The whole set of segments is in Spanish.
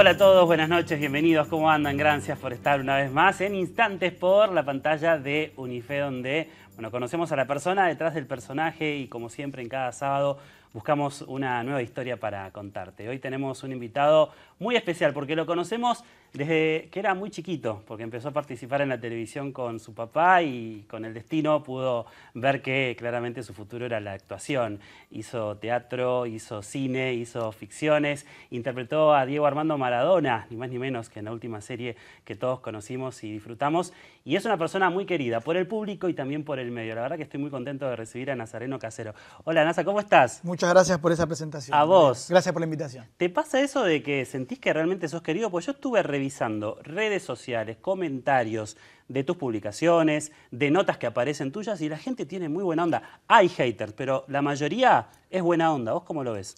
Hola a todos, buenas noches, bienvenidos, ¿cómo andan? Gracias por estar una vez más en instantes por la pantalla de Unife, donde bueno, conocemos a la persona detrás del personaje y como siempre en cada sábado buscamos una nueva historia para contarte. Hoy tenemos un invitado muy especial porque lo conocemos desde que era muy chiquito, porque empezó a participar en la televisión con su papá y con el destino pudo ver que claramente su futuro era la actuación. Hizo teatro, hizo cine, hizo ficciones, interpretó a Diego Armando Maradona, ni más ni menos que en la última serie que todos conocimos y disfrutamos, y es una persona muy querida por el público y también por el medio. La verdad que estoy muy contento de recibir a Nazareno Casero. Hola Nasa, ¿cómo estás? Muchas gracias por esa presentación. A vos. Gracias por la invitación. ¿Te pasa eso de que sentís que realmente sos querido? Pues yo estuve revisando redes sociales, comentarios de tus publicaciones, de notas que aparecen tuyas y la gente tiene muy buena onda. Hay haters, pero la mayoría es buena onda. ¿Vos cómo lo ves?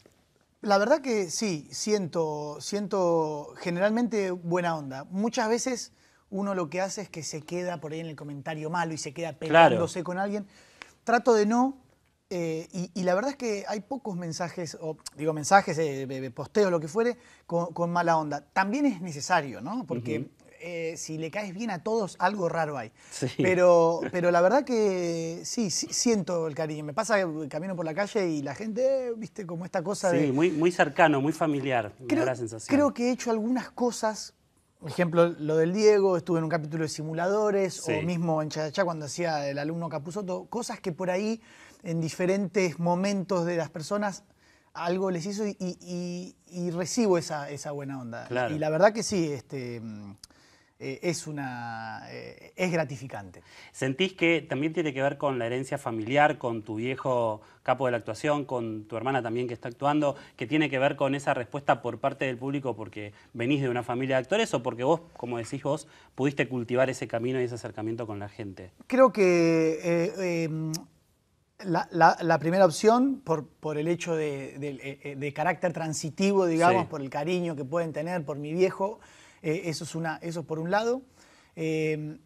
La verdad que sí, siento, siento generalmente buena onda. Muchas veces uno lo que hace es que se queda por ahí en el comentario malo y se queda pegándose con alguien. Trato de no, eh, y, la verdad es que hay pocos mensajes, o digo mensajes, de eh, posteos, lo que fuere, con, mala onda. También es necesario, ¿no? Porque eh, si le caes bien a todos, algo raro hay. Pero, pero la verdad que sí, siento el cariño. Me pasa que camino por la calle y la gente, viste, como esta cosa de... Sí, muy, muy cercano, muy familiar, creo, Creo que he hecho algunas cosas por ejemplo, lo del Diego, estuve en un capítulo de simuladores, o mismo en Chachachá cuando hacía el alumno Capuzoto, cosas que por ahí en diferentes momentos de las personas algo les hizo y, recibo esa, buena onda. Y la verdad que sí, este, eh, eh, es, gratificante. ¿Sentís que también tiene que ver con la herencia familiar, con tu viejo capo de la actuación, con tu hermana también que está actuando, que tiene que ver con esa respuesta por parte del público porque venís de una familia de actores o porque vos, como decís vos, pudiste cultivar ese camino y ese acercamiento con la gente? Creo que eh, em, la, primera opción, por, el hecho de, de, carácter transitivo, digamos, por el cariño que pueden tener por mi viejo, eh, eso, es una, eso por un lado. Em,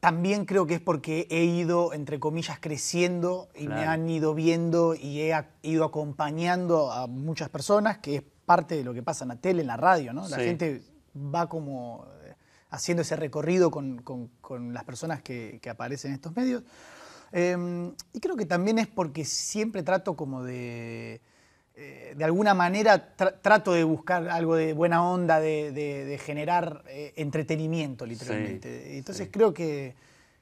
también creo que es porque he ido, entre comillas, creciendo y me han ido viendo y he ido acompañando a muchas personas, que es parte de lo que pasa en la tele, en la radio, ¿no? La gente va como eh, haciendo ese recorrido con, las personas que, aparecen en estos medios. Em, y creo que también es porque siempre trato como de eh, de alguna manera trato de buscar algo de buena onda, de, generar eh, entretenimiento, literalmente. Entonces creo que,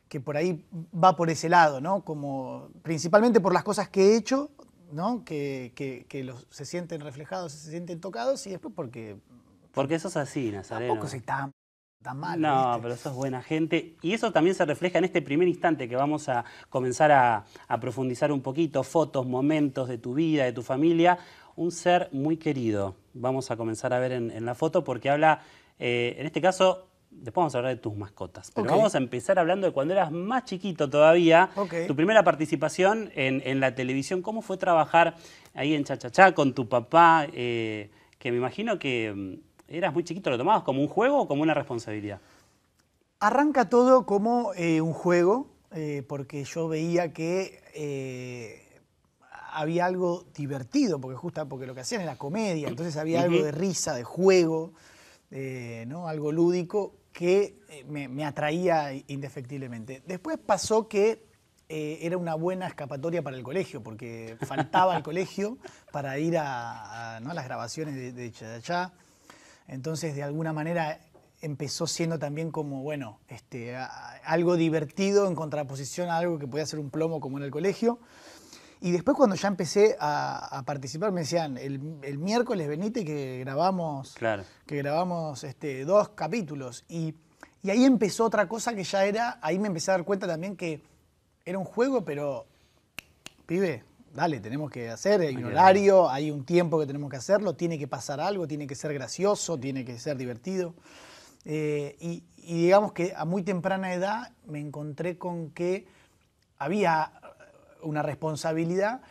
que, por ahí va por ese lado, ¿no? Como, principalmente por las cosas que he hecho, ¿no? Que, se sienten reflejados, se sienten tocados y después porque... Porque eso es así, Nazareno. Tampoco se no, pero sos buena gente. Y eso también se refleja en este primer instante que vamos a comenzar a, profundizar un poquito, fotos, momentos de tu vida, de tu familia. Un ser muy querido. Vamos a comenzar a ver en, la foto porque habla, eh, en este caso, Después vamos a hablar de tus mascotas. Pero vamos a empezar hablando de cuando eras más chiquito todavía. Tu primera participación en, la televisión. ¿Cómo fue trabajar ahí en Chachachá con tu papá? Eh, que me imagino que mm, eras muy chiquito, ¿lo tomabas como un juego o como una responsabilidad? Arranca todo como eh, un juego, eh, porque yo veía que eh, había algo divertido, porque lo que hacían era comedia, entonces había algo de risa, de juego, algo lúdico que me, atraía indefectiblemente. Después pasó que era una buena escapatoria para el colegio, porque faltaba el colegio para ir a, las grabaciones de, de entonces, de alguna manera, empezó siendo también como, bueno, este, algo divertido en contraposición a algo que podía ser un plomo como en el colegio. Y después cuando ya empecé a, participar, me decían, el, miércoles venite que grabamos, que grabamos este, dos capítulos. y ahí empezó otra cosa que ya era, ahí me empecé a dar cuenta también que era un juego, pero, pibe, dale, tenemos que hacer, hay un horario, hay un tiempo que tenemos que hacerlo, tiene que pasar algo, tiene que ser gracioso, tiene que ser divertido. Eh, y, digamos que a muy temprana edad me encontré con que había eh, una responsabilidad,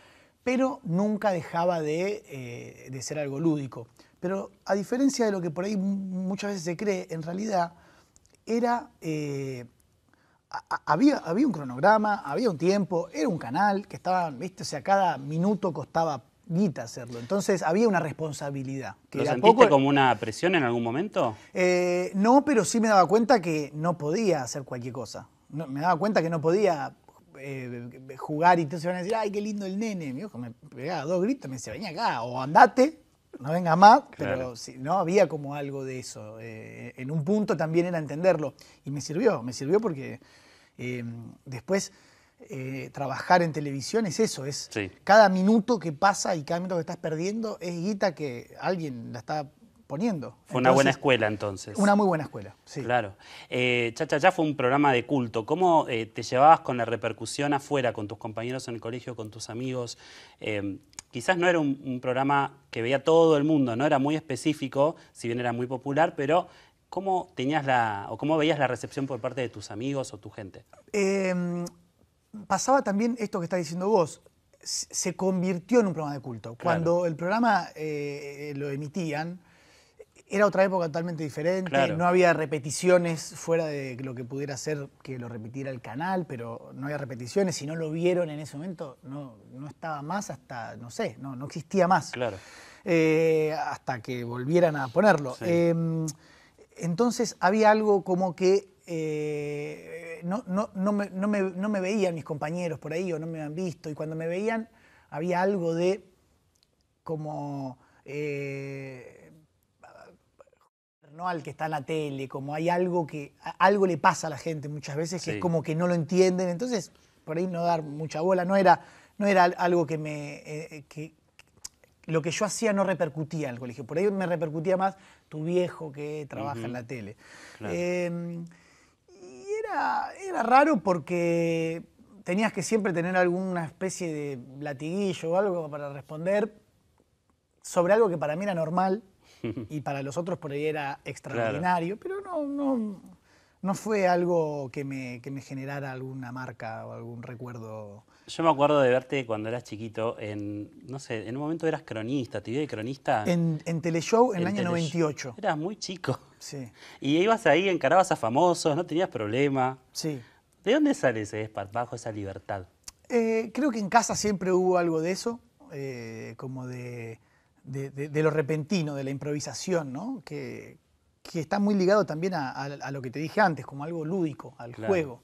pero nunca dejaba eh, de, ser algo lúdico. Pero a diferencia de lo que por ahí muchas veces se cree, en realidad era había, había un cronograma, había un tiempo, era un canal que estaba, viste, o sea, cada minuto costaba guita hacerlo. Entonces había una responsabilidad. ¿Lo sentiste como una presión en algún momento? Eh, no, pero sí me daba cuenta que no podía hacer cualquier cosa. me daba cuenta que no podía eh, jugar y entonces van a decir, ay, qué lindo el nene. Mi hijo me pegaba dos gritos y me decía, vení acá, o andate, no venga más, pero no había como algo de eso. Eh, en un punto también era entenderlo. Y me sirvió, me sirvió porque eh, después eh, trabajar en televisión es eso, es cada minuto que pasa y cada minuto que estás perdiendo es guita que alguien la está poniendo. Fue una buena escuela entonces. Una muy buena escuela, sí. Claro. Chacha, ya fue un programa de culto. ¿Cómo te llevabas con la repercusión afuera, con tus compañeros en el colegio, con tus amigos? quizás no era un, programa que veía todo el mundo, no era muy específico, si bien era muy popular, pero ¿cómo tenías la, o cómo veías la recepción por parte de tus amigos o tu gente? Em, pasaba también esto que estás diciendo vos se convirtió en un programa de culto. Cuando el programa eh, eh, lo emitían, era otra época totalmente diferente, no había repeticiones fuera de lo que pudiera ser que lo repitiera el canal, pero no había repeticiones, si no lo vieron en ese momento no, no estaba más hasta, no sé, no, no existía más. Claro. Eh, hasta que volvieran a ponerlo. Em, entonces había algo como que eh, no, no, me, veían mis compañeros por ahí o no me habían visto y cuando me veían había algo de como... Eh, no al que está en la tele, como hay algo que algo le pasa a la gente muchas veces que es como que no lo entienden, entonces por ahí no dar mucha bola, no era no era algo que me eh, eh, que, lo que yo hacía no repercutía en el colegio, por ahí me repercutía más tu viejo que trabaja en la tele. Em, y era, era raro porque tenías que siempre tener alguna especie de latiguillo o algo para responder sobre algo que para mí era normal, y para los otros por ahí era extraordinario, pero no, no, fue algo que me, me generara alguna marca o algún recuerdo. Yo me acuerdo de verte cuando eras chiquito, en, no sé, en un momento eras cronista, te vi de cronista. En, en Teleshow en, el año 98. Eras muy chico. Sí. Y ibas ahí, encarabas a famosos, no tenías problema. Sí. ¿De dónde sale ese bajo esa libertad? Eh, creo que en casa siempre hubo algo de eso, eh, como de de, lo repentino, de la improvisación, ¿no? que, está muy ligado también a, lo que te dije antes, como algo lúdico, al juego.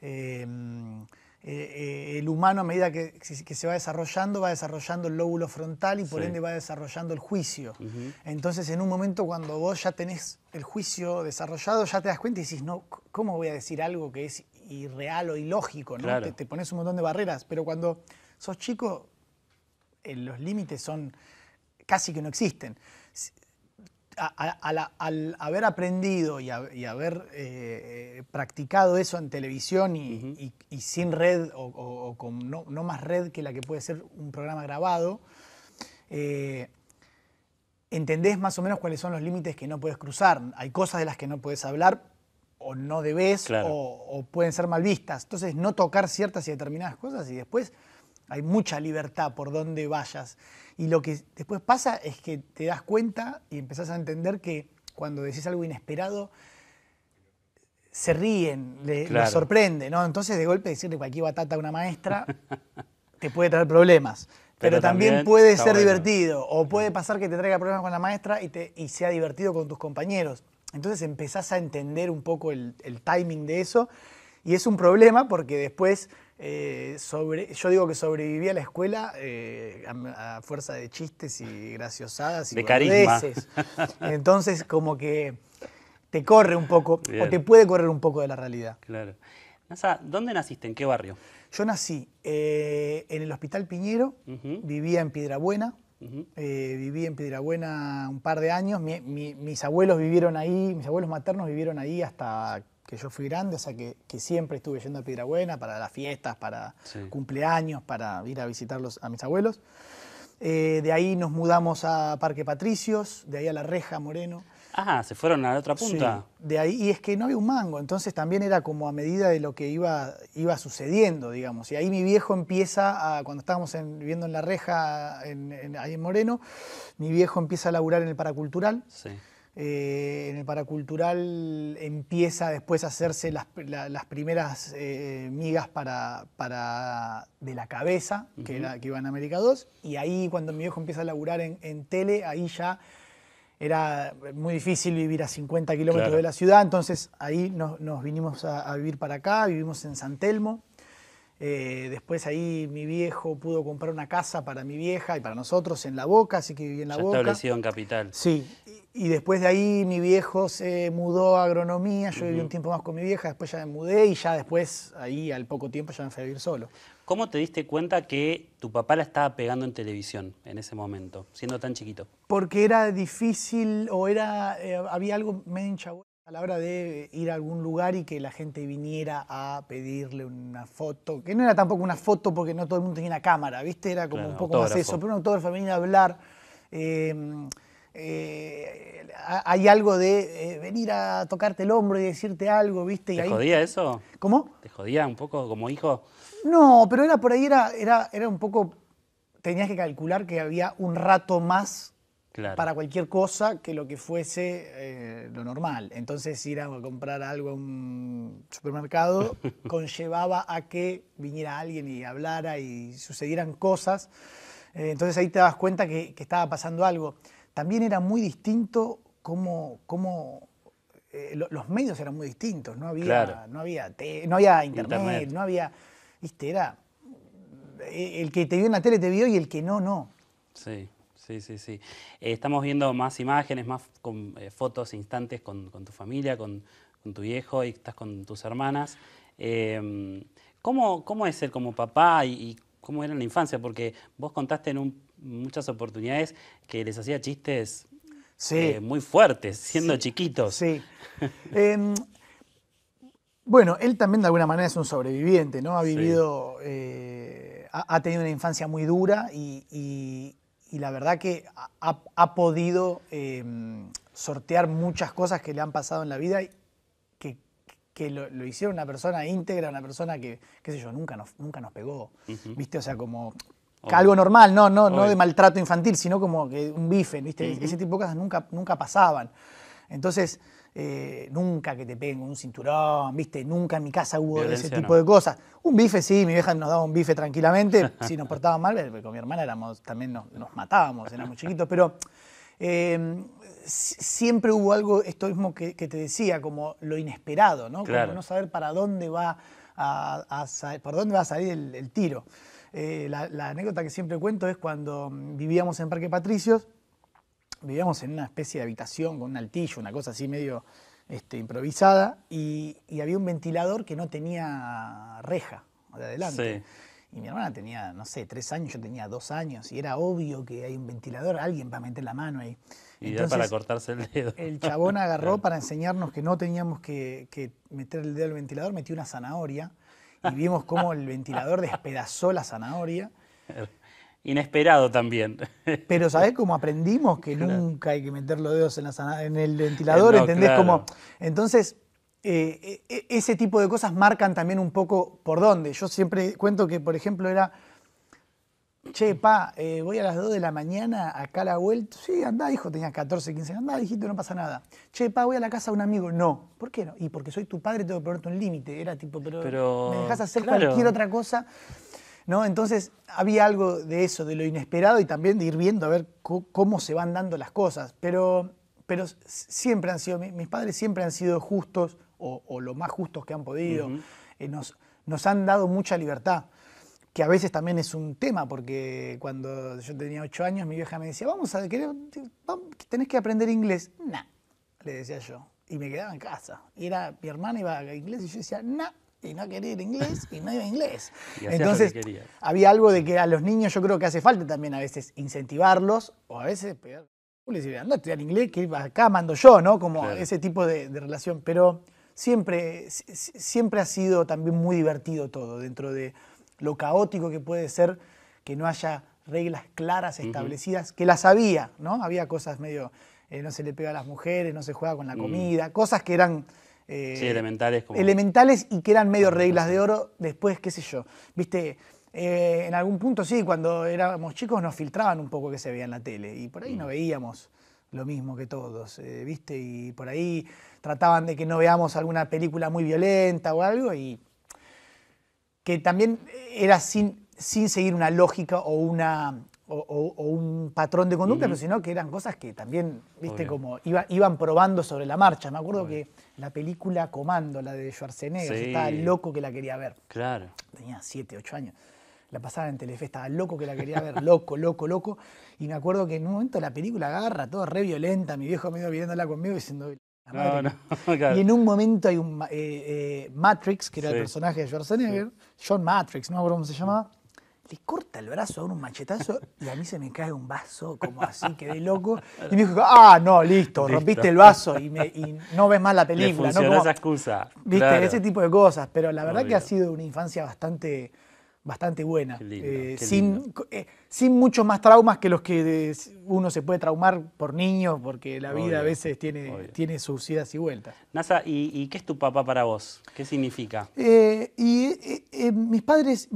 Em, eh, eh, el humano a medida que, que, se va desarrollando, va desarrollando el lóbulo frontal y por ende va desarrollando el juicio. Entonces en un momento cuando vos ya tenés el juicio desarrollado, ya te das cuenta y decís, no, ¿cómo voy a decir algo que es irreal o ilógico? Te, te pones un montón de barreras, pero cuando sos chico, eh, los límites son casi que no existen. al haber aprendido y, haber eh, practicado eso en televisión y, sin red o, con no, más red que la que puede ser un programa grabado, eh, entendés más o menos cuáles son los límites que no puedes cruzar. Hay cosas de las que no puedes hablar o no debes o, o, pueden ser mal vistas. Entonces, no tocar ciertas y determinadas cosas y después hay mucha libertad por donde vayas. Y lo que después pasa es que te das cuenta y empezás a entender que cuando decís algo inesperado, se ríen, le, les sorprende, ¿no? Entonces, de golpe, decirle cualquier batata a una maestra te puede traer problemas. Pero, también, puede ser divertido, o puede pasar que te traiga problemas con la maestra y, sea divertido con tus compañeros. Entonces empezás a entender un poco el timing de eso, y es un problema porque después eh, sobre, yo digo que sobreviví a la escuela eh, a, fuerza de chistes y graciosadas y de carisma. Entonces, como que te corre un poco, o te puede correr un poco de la realidad. Claro. Nasa, ¿dónde naciste? ¿En qué barrio? Yo nací eh, en el Hospital Piñero, vivía en Piedrabuena. viví en Piedrabuena un par de años. mis abuelos vivieron ahí, mis abuelos maternos vivieron ahí hasta que yo fui grande, o sea que, siempre estuve yendo a Piedrabuena para las fiestas, para cumpleaños, para ir a visitarlos a mis abuelos. Eh, de ahí nos mudamos a Parque Patricios, de ahí a La Reja, Moreno. Ah, se fueron a la otra punta. Sí, de ahí, y es que no había un mango, entonces también era como a medida de lo que iba, sucediendo, digamos. Y ahí mi viejo empieza, a, cuando estábamos viviendo en La Reja, ahí en Moreno, mi viejo empieza a laburar en el paracultural. Sí. Eh, en el paracultural empieza después a hacerse las, primeras eh, migas de la cabeza, que, era, que iba en América 2, y ahí cuando mi viejo empieza a laburar en, tele, ahí ya era muy difícil vivir a 50 kilómetros de la ciudad, entonces ahí nos, vinimos a, a, vivir para acá, vivimos en San Telmo, eh, después ahí mi viejo pudo comprar una casa para mi vieja y para nosotros en La Boca, así que viví en La Boca. Establecido en Capital. Sí, y, después de ahí mi viejo se mudó a agronomía, yo viví un tiempo más con mi vieja, después ya me mudé y ya después, ahí al poco tiempo, ya me fui a vivir solo. ¿Cómo te diste cuenta que tu papá la estaba pegando en televisión en ese momento, siendo tan chiquito? Porque era difícil o era eh, había algo medio a la hora de ir a algún lugar y que la gente viniera a pedirle una foto, que no era tampoco una foto porque no todo el mundo tenía una cámara, ¿viste? Era como un poco más eso, pero un autógrafo venía a hablar. Eh, eh, hay algo de eh, venir a tocarte el hombro y decirte algo, ¿viste? ¿Te jodía eso? ¿Cómo? ¿Te jodía un poco como hijo? No, pero era por ahí, era, era, era un poco. Tenías que calcular que había un rato más para cualquier cosa que lo que fuese eh, lo normal. Entonces ir a comprar algo a un supermercado conllevaba a que viniera alguien y hablara y sucedieran cosas. Eh, entonces ahí te das cuenta que, estaba pasando algo. También era muy distinto cómo, cómo eh, los medios eran muy distintos. No había, no había, no había internet, no había... ¿Viste? el que te vio en la tele te vio y el que no, no. Sí. Sí, sí, sí. Eh, estamos viendo más imágenes, más con, eh, fotos, instantes con, tu familia, con, tu viejo y estás con tus hermanas. Em, ¿cómo, es él como papá y, cómo era en la infancia? Porque vos contaste en muchas oportunidades que les hacía chistes eh, muy fuertes, siendo chiquitos. Sí. Em, bueno, él también de alguna manera es un sobreviviente, ¿no? Ha vivido, ha, tenido una infancia muy dura y y la verdad que ha, podido em, sortear muchas cosas que le han pasado en la vida y que, lo, hicieron una persona íntegra, una persona que, qué sé yo, nunca nos, nunca nos pegó, ¿viste? O sea, como algo normal, no, no, no de maltrato infantil, sino como un bife, ¿viste? Ese tipo de cosas nunca, nunca pasaban. Entonces, eh, nunca que te peguen un cinturón, ¿viste? Nunca en mi casa hubo ese tipo de cosas. Un bife sí, mi vieja nos daba un bife tranquilamente, si nos portaba mal, eh, con mi hermana éramos, también nos, matábamos, éramos chiquitos, pero eh, siempre hubo algo, esto mismo que, te decía, como lo inesperado, ¿no? Como no saber para dónde va a, dónde va a salir el, tiro. la, la anécdota que siempre cuento es cuando vivíamos en Parque Patricios, vivíamos en una especie de habitación con un altillo, una cosa así medio este, improvisada, y, había un ventilador que no tenía reja de adelante. Y mi hermana tenía, no sé, tres años, yo tenía dos años, y era obvio que hay un ventilador, alguien va a meter la mano ahí. Y ya para cortarse el dedo. El chabón agarró para enseñarnos que no teníamos que, que meter el dedo al ventilador, metió una zanahoria, y vimos cómo el ventilador despedazó la zanahoria. inesperado también. Pero sabes cómo aprendimos que nunca hay que meter los dedos en, la en el ventilador? Eh, ¿Entendés Entonces, eh, e, e, ese tipo de cosas marcan también un poco por dónde. Yo siempre cuento que, por ejemplo, era, che, pa, eh, voy a las 2 de la mañana acá a la vuelta. Sí, anda hijo, tenía 14, 15 anda dijiste no pasa nada. Che, pa, voy a la casa de un amigo. No. ¿Por qué no? Y porque soy tu padre tengo que ponerte un límite. Era tipo, pero, me dejas hacer cualquier otra cosa. ¿no? Entonces había algo de eso, de lo inesperado y también de ir viendo a ver cómo se van dando las cosas. Pero, pero siempre han sido, mis padres siempre han sido justos o, lo más justos que han podido. Eh, nos, nos han dado mucha libertad que a veces también es un tema, porque cuando yo tenía ocho años, mi vieja me decía, vamos a querer, tenés que aprender inglés. Nah, le decía yo. Y me quedaba en casa. Y era, mi hermana iba a inglés y yo decía, nah, y no querer inglés y no iba inglés. Entonces, había algo de que a los niños yo creo que hace falta también a veces incentivarlos o a veces pegar. Le decía, anda a estudiar inglés, que acá mando yo, ¿no? Como ese tipo de, relación. Pero siempre, siempre ha sido también muy divertido todo, dentro de lo caótico que puede ser que no haya reglas claras establecidas, que las había, ¿no? Había cosas medio, eh, no se le pega a las mujeres, no se juega con la mm. comida, cosas que eran eh, elementales. Elementales y que eran medio reglas de oro después, qué sé yo. Viste, eh, en algún punto sí, cuando éramos chicos nos filtraban un poco que se veía en la tele y por ahí no mm. veíamos lo mismo que todos, eh, viste, y por ahí trataban de que no veamos alguna película muy violenta o algo y que también era sin, sin seguir una lógica o una, o, un patrón de conducta, pero sino que eran cosas que también, viste, como iban probando sobre la marcha. Me acuerdo que la película Comando, la de Schwarzenegger, estaba loco que la quería ver. Claro. Tenía 7, 8 años. La pasaba en Telefe, estaba loco que la quería ver, loco, loco, loco. Y me acuerdo que en un momento la película agarra, todo re violenta, mi viejo medio viéndola conmigo diciendo, no, no, Y en un momento hay un eh, eh, Matrix, que era el personaje de Schwarzenegger, John Matrix, no me acuerdo cómo se llamaba, le corta el brazo a un machetazo y a mí se me cae un vaso como así, quedé loco. Y me dijo, ah, no, listo, rompiste el vaso y, no ves más la película. Le ¿no? como, esa excusa. Viste, ese tipo de cosas. Pero la verdad que ha sido una infancia bastante bastante buena, eh, sin, eh, sin, muchos más traumas que los que uno se puede traumar por niño, porque la vida a veces tiene, tiene sus idas y vueltas. NASA, ¿y, qué es tu papá para vos? ¿Qué significa? Eh, y mis padres,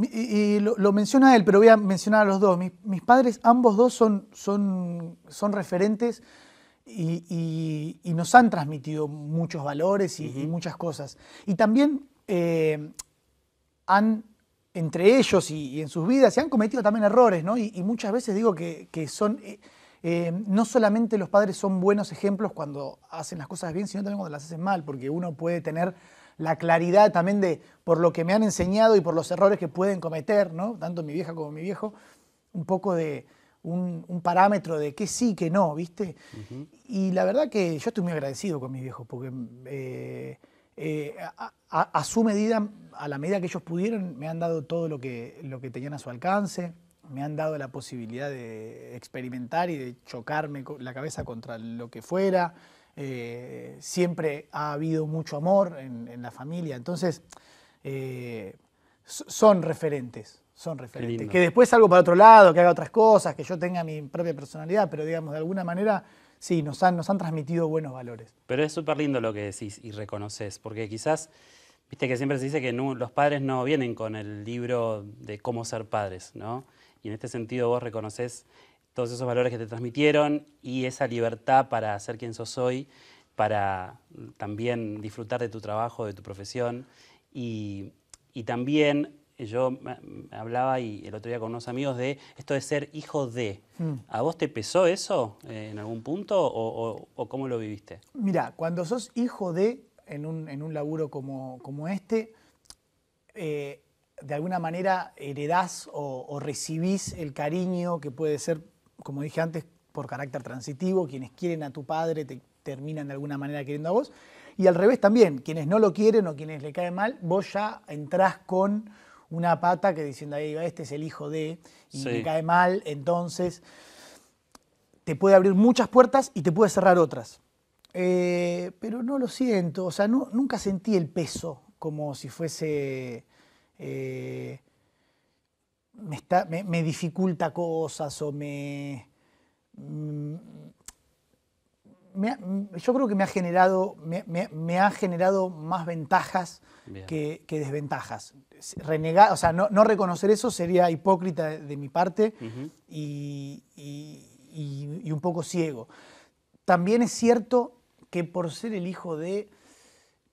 lo, menciona él, pero voy a mencionar a los dos. Mis, padres, ambos dos son, son, son referentes y, nos han transmitido muchos valores y, muchas cosas. Y también han entre ellos y, en sus vidas, se han cometido también errores, ¿no? Y, muchas veces digo que, son, eh, eh, no solamente los padres son buenos ejemplos cuando hacen las cosas bien, sino también cuando las hacen mal, porque uno puede tener la claridad también de por lo que me han enseñado y por los errores que pueden cometer, ¿no? Tanto mi vieja como mi viejo, un poco de un, parámetro de qué sí, qué no, ¿viste? Y la verdad que yo estoy muy agradecido con mis viejos, porque... Eh, eh, a, su medida, a la medida que ellos pudieron, me han dado todo lo que, lo que tenían a su alcance, me han dado la posibilidad de experimentar y de chocarme la cabeza contra lo que fuera. Eh, siempre ha habido mucho amor en, la familia, entonces eh, son referentes, son referentes. Que después salgo para otro lado, que haga otras cosas, que yo tenga mi propia personalidad, pero digamos, de alguna manera sí, nos han, nos han transmitido buenos valores. Pero es súper lindo lo que decís y reconoces, porque quizás, viste que siempre se dice que los padres no vienen con el libro de cómo ser padres, ¿no? Y en este sentido vos reconoces todos esos valores que te transmitieron y esa libertad para ser quien sos hoy, para también disfrutar de tu trabajo, de tu profesión y, y también yo hablaba y el otro día con unos amigos de esto de ser hijo de. Hmm. ¿A vos te pesó eso eh, en algún punto o, cómo lo viviste? Mira, cuando sos hijo de en un, laburo como, como este, eh, de alguna manera heredás o, o, recibís el cariño que puede ser, como dije antes, por carácter transitivo, quienes quieren a tu padre te terminan de alguna manera queriendo a vos, y al revés también, quienes no lo quieren o quienes le caen mal, vos ya entrás con una pata que diciendo ahí, ah, este es el hijo de, y me cae mal, entonces te puede abrir muchas puertas y te puede cerrar otras. Eh, pero no lo siento, o sea, nunca sentí el peso como si fuese... Eh, me, me, dificulta cosas o me, mm, yo creo que me ha generado, me, ha generado más ventajas que, desventajas. Renegar, o sea, no, reconocer eso sería hipócrita de, mi parte y, un poco ciego. También es cierto que por ser el hijo de,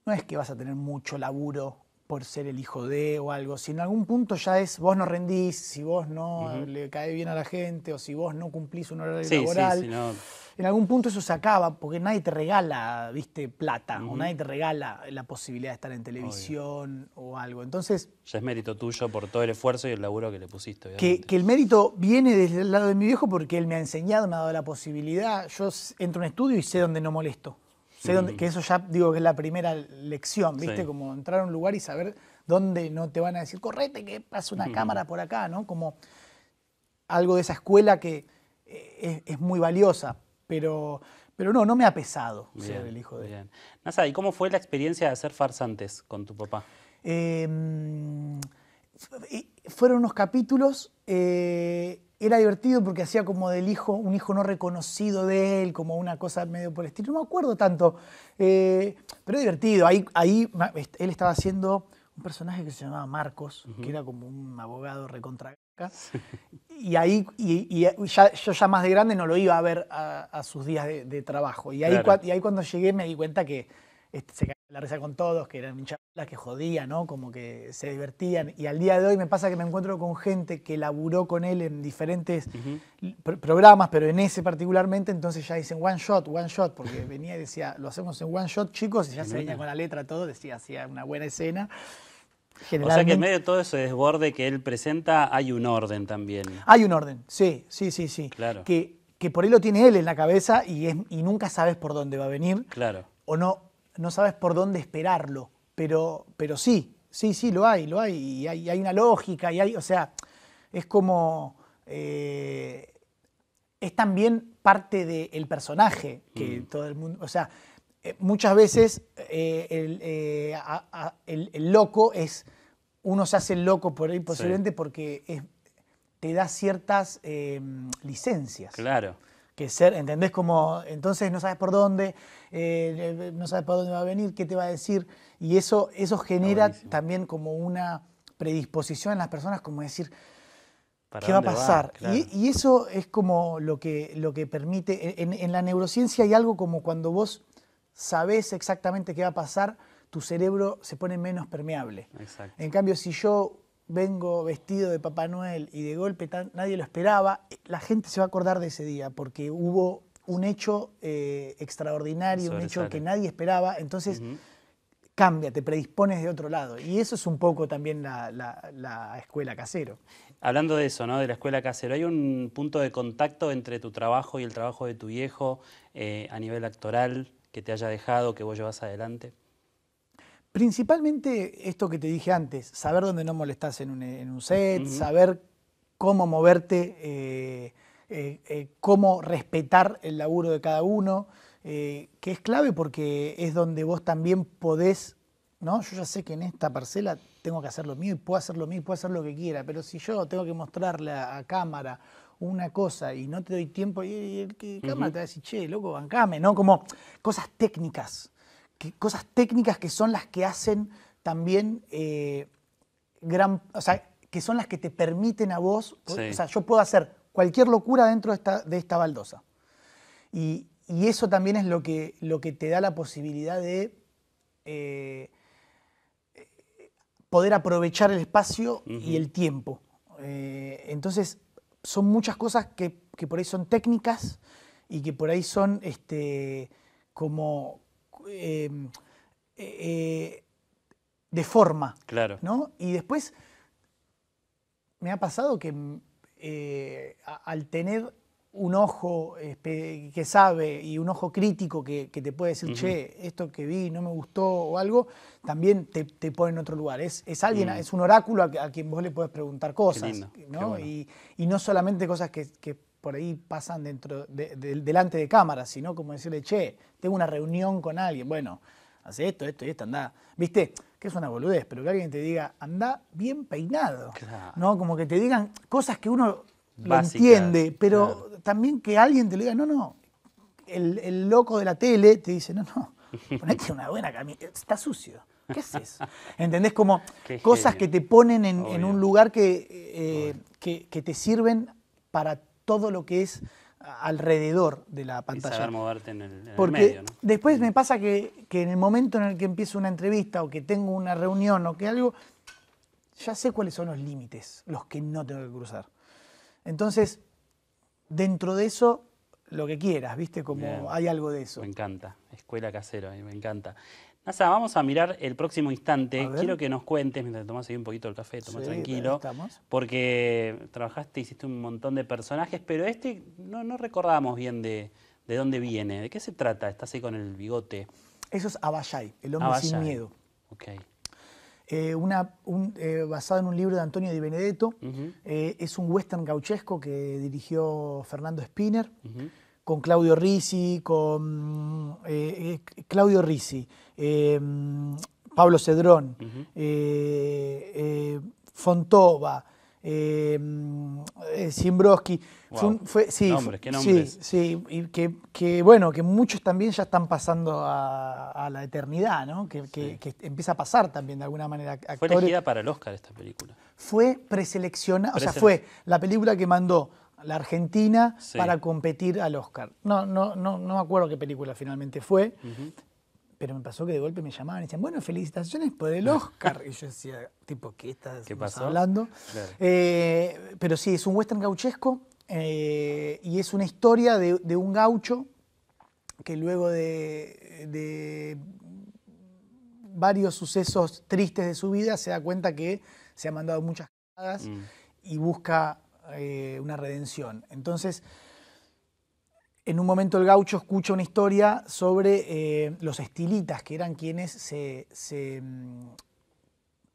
no es que vas a tener mucho laburo por ser el hijo de o algo, si en algún punto ya es vos no rendís, si vos no le cae bien a la gente o si vos no cumplís un horario laboral en algún punto eso se acaba porque nadie te regala, viste, plata, o nadie te regala la posibilidad de estar en televisión o algo. Entonces. Ya es mérito tuyo por todo el esfuerzo y el laburo que le pusiste. Que, el mérito viene desde el lado de mi viejo porque él me ha enseñado, me ha dado la posibilidad. Yo entro en un estudio y sé dónde no molesto. Sé dónde, que eso ya digo que es la primera lección, ¿viste? Como entrar a un lugar y saber dónde no te van a decir, correte, que pasa una cámara por acá, ¿no? Como algo de esa escuela que eh, es muy valiosa pero, pero no, no me ha pesado ser el hijo de él. Nasa, ¿y cómo fue la experiencia de hacer farsantes con tu papá? Em, fueron unos capítulos. Eh, era divertido porque hacía como del hijo, un hijo no reconocido de él, como una cosa medio por el estilo. No me acuerdo tanto, eh, pero divertido. Ahí, ahí él estaba haciendo un personaje que se llamaba Marcos, que era como un abogado recontra y ahí, y, yo ya más de grande no lo iba a ver a, sus días de, trabajo. Y ahí, y ahí cuando llegué me di cuenta que este, se cagaba la risa con todos, que eran las que jodían, ¿no? Como que se divertían. Y al día de hoy me pasa que me encuentro con gente que laburó con él en diferentes programas, pero en ese particularmente, entonces ya dicen one shot, one shot, porque venía y decía, lo hacemos en one shot, chicos, y ya se venía con la letra todo, decía, hacía una buena escena. O sea que en medio de todo ese desborde que él presenta hay un orden también. Hay un orden, sí, sí, sí, sí. Claro. Que, que por ahí lo tiene él en la cabeza y, es, y nunca sabes por dónde va a venir. Claro. O no, no sabes por dónde esperarlo. Pero, pero sí, sí, sí, lo hay, lo hay. Y hay, una lógica, y hay, o sea, es como. Eh, es también parte del personaje que mm. todo el mundo. O sea, eh, muchas veces eh, eh, el, loco es, uno se hace loco por ahí posiblemente porque te da ciertas em, licencias. Claro. Que ser, ¿entendés? Como entonces no sabes por dónde, no sabes por dónde va a venir, qué te va a decir. Y eso, eso genera también como una predisposición en las personas, como decir, ¿Qué va a pasar? y, eso es como lo que, lo que permite, en, la neurociencia hay algo como cuando vos sabes exactamente qué va a pasar, tu cerebro se pone menos permeable. En cambio, si yo vengo vestido de Papá Noel y de golpe nadie lo esperaba, la gente se va a acordar de ese día porque hubo un hecho eh, extraordinario, un hecho que nadie esperaba, entonces cambia, te predispones de otro lado. Y eso es un poco también la, escuela casero. Hablando de eso, ¿no? de la escuela casero, ¿hay un punto de contacto entre tu trabajo y el trabajo de tu viejo eh, a nivel actoral? que te haya dejado, que vos llevas adelante? Principalmente esto que te dije antes, saber dónde no molestas en un, set, saber cómo moverte, eh, eh, eh, cómo respetar el laburo de cada uno, que es clave porque es donde vos también podés, ¿no? Yo ya sé que en esta parcela tengo que hacer lo mío y puedo hacer lo mío y puedo hacer lo que quiera, pero si yo tengo que mostrarle a cámara una cosa y no te doy tiempo, y el que te va a decir, che, loco, bancame, ¿no? Como cosas técnicas, cosas técnicas que son las que hacen también eh, gran, o sea, que son las que te permiten a vos, o sea, yo puedo hacer cualquier locura dentro de esta, baldosa. Y, eso también es lo que, lo que te da la posibilidad de eh, eh, poder aprovechar el espacio y el tiempo. entonces, son muchas cosas que, por ahí son técnicas y que por ahí son este, como em, eh, de forma. Claro. Y después me ha pasado que eh, al tener un ojo este, que sabe y un ojo crítico que, te puede decir, che, esto que vi no me gustó o algo, también te, pone en otro lugar. Es, alguien, mm. es un oráculo a, quien vos le puedes preguntar cosas, ¿no? Y, no solamente cosas que, por ahí pasan dentro, delante de cámaras, sino como decirle, che, tengo una reunión con alguien, bueno, hace esto, esto y esto, anda. ¿Viste? Que es una boludez, pero que alguien te diga, anda bien peinado, ¿no? Como que te digan cosas que uno lo entiende, pero también que alguien te lo diga, no, no, el, loco de la tele te dice, no, no, ponete una buena camisa, está sucio. ¿Qué es eso? ¿Entendés? Como cosas que te ponen en, un lugar eh, que, que, te sirven para todo lo que es alrededor de la pantalla. Y saber moverte en el, medio, después me pasa que, que en el momento en el que empiezo una entrevista o que tengo una reunión o que algo, ya sé cuáles son los límites, los que no tengo que cruzar. Entonces, dentro de eso, lo que quieras, ¿viste? Como hay algo de eso. Me encanta, escuela casero, me encanta. Nasa, vamos a mirar el próximo instante. Quiero que nos cuentes, mientras tomas ahí un poquito el café, toma tranquilo, porque trabajaste, hiciste un montón de personajes, pero este no, recordamos bien de, dónde viene. ¿De qué se trata? Estás ahí con el bigote. Eso es Abayay, el hombre sin miedo. Ok. Eh, una, eh, basada en un libro de Antonio Di Benedetto. Eh, es un western gauchesco que dirigió Fernando Spinner, con Claudio Risi, con Claudio Risi, em, Pablo Cedrón, Fontova eh, mm, eh Simbroski. Fue, sí, sí, que, bueno, que muchos también ya están pasando a, la eternidad, Que, empieza a pasar también de alguna manera. Fue elegida para el Oscar esta película. Fue preseleccionada, o sea, fue la película que mandó la Argentina para competir al Oscar. No, no, no, me acuerdo qué película finalmente fue, pero me pasó que de golpe me llamaban y decían, bueno, felicitaciones por el Oscar. y yo decía, tipo, ¿qué estás hablando? Eh, pero sí, es un western gauchesco eh, y es una historia de, un gaucho que luego de, varios sucesos tristes de su vida se da cuenta que se ha mandado muchas cagadas mm. y busca eh, una redención. Entonces, en un momento el gaucho escucha una historia sobre eh, los estilitas, que eran quienes mm,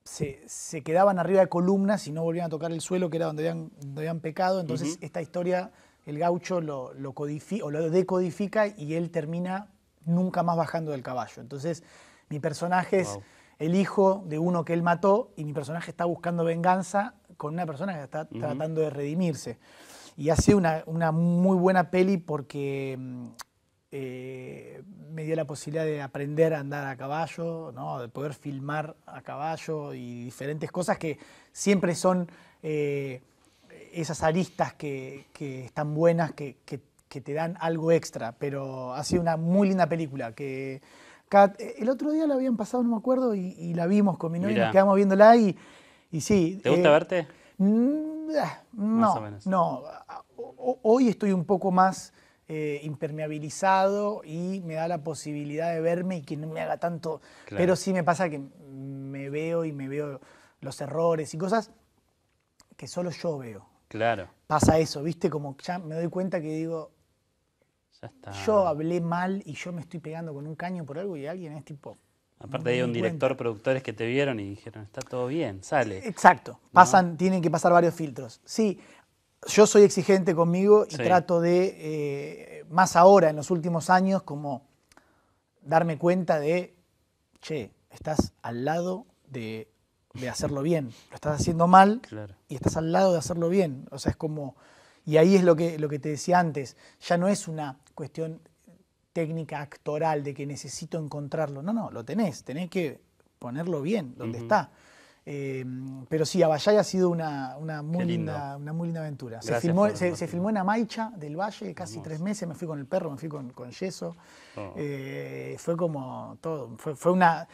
se, quedaban arriba de columnas y no volvían a tocar el suelo, que era donde habían, pecado. Entonces, esta historia el gaucho lo, codifica, lo decodifica y él termina nunca más bajando del caballo. Entonces, mi personaje es el hijo de uno que él mató y mi personaje está buscando venganza con una persona que está tratando de redimirse y hace una, una muy buena peli porque mm, eh, me dio la posibilidad de aprender a andar a caballo, ¿no? de poder filmar a caballo y diferentes cosas que siempre son eh, esas aristas que, están buenas, que, te dan algo extra, pero ha sido una muy linda película que... Eh, el otro día la habían pasado, no me acuerdo, y, la vimos con mi novia, quedamos viéndola y, ¿Te gusta verte? Mm, eh, no, no. Hoy estoy un poco más eh, impermeabilizado y me da la posibilidad de verme y que no me haga tanto. Pero sí me pasa que me veo y me veo los errores y cosas que solo yo veo. Claro. Pasa eso, ¿viste? Como ya me doy cuenta que digo, ya está. yo hablé mal y yo me estoy pegando con un caño por algo y alguien es tipo, Aparte hay un director, productores que te vieron y dijeron, está todo bien, sale. Exacto, pasan, tienen que pasar varios filtros. Sí, yo soy exigente conmigo y trato de, eh, más ahora, en los últimos años, como darme cuenta de, che, estás al lado de, hacerlo bien, lo estás haciendo mal y estás al lado de hacerlo bien. O sea, es como, y ahí es lo que, lo que te decía antes, ya no es una cuestión técnica actoral de que necesito encontrarlo. No, no, lo tenés, tenés que ponerlo bien, donde está. Eh, pero sí, Abayay ha sido una, una, muy, linda, una muy linda aventura. se filmó, en Amaicha del Valle casi tres meses, me fui con el perro, me fui con, con Yeso. Oh. Eh, fue como todo, fue, una...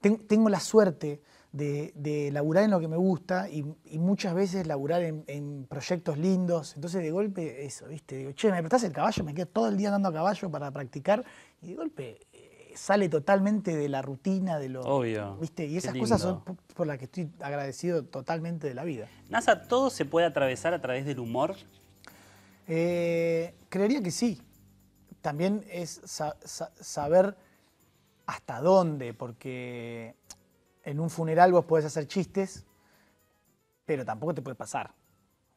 tengo la suerte de, laburar en lo que me gusta y, muchas veces laburar en, proyectos lindos. Entonces de golpe eso, ¿viste? Digo, che, ¿me prestás el caballo? Me quedo todo el día andando a caballo para practicar y de golpe eh, sale totalmente de la rutina, de lo... Obvio. ¿Viste? Y esas cosas son por las que estoy agradecido totalmente de la vida. ¿Nasa, todo se puede atravesar a través del humor? Eh, creería que sí. También es saber hasta dónde, porque en un funeral vos podés hacer chistes, pero tampoco te puede pasar,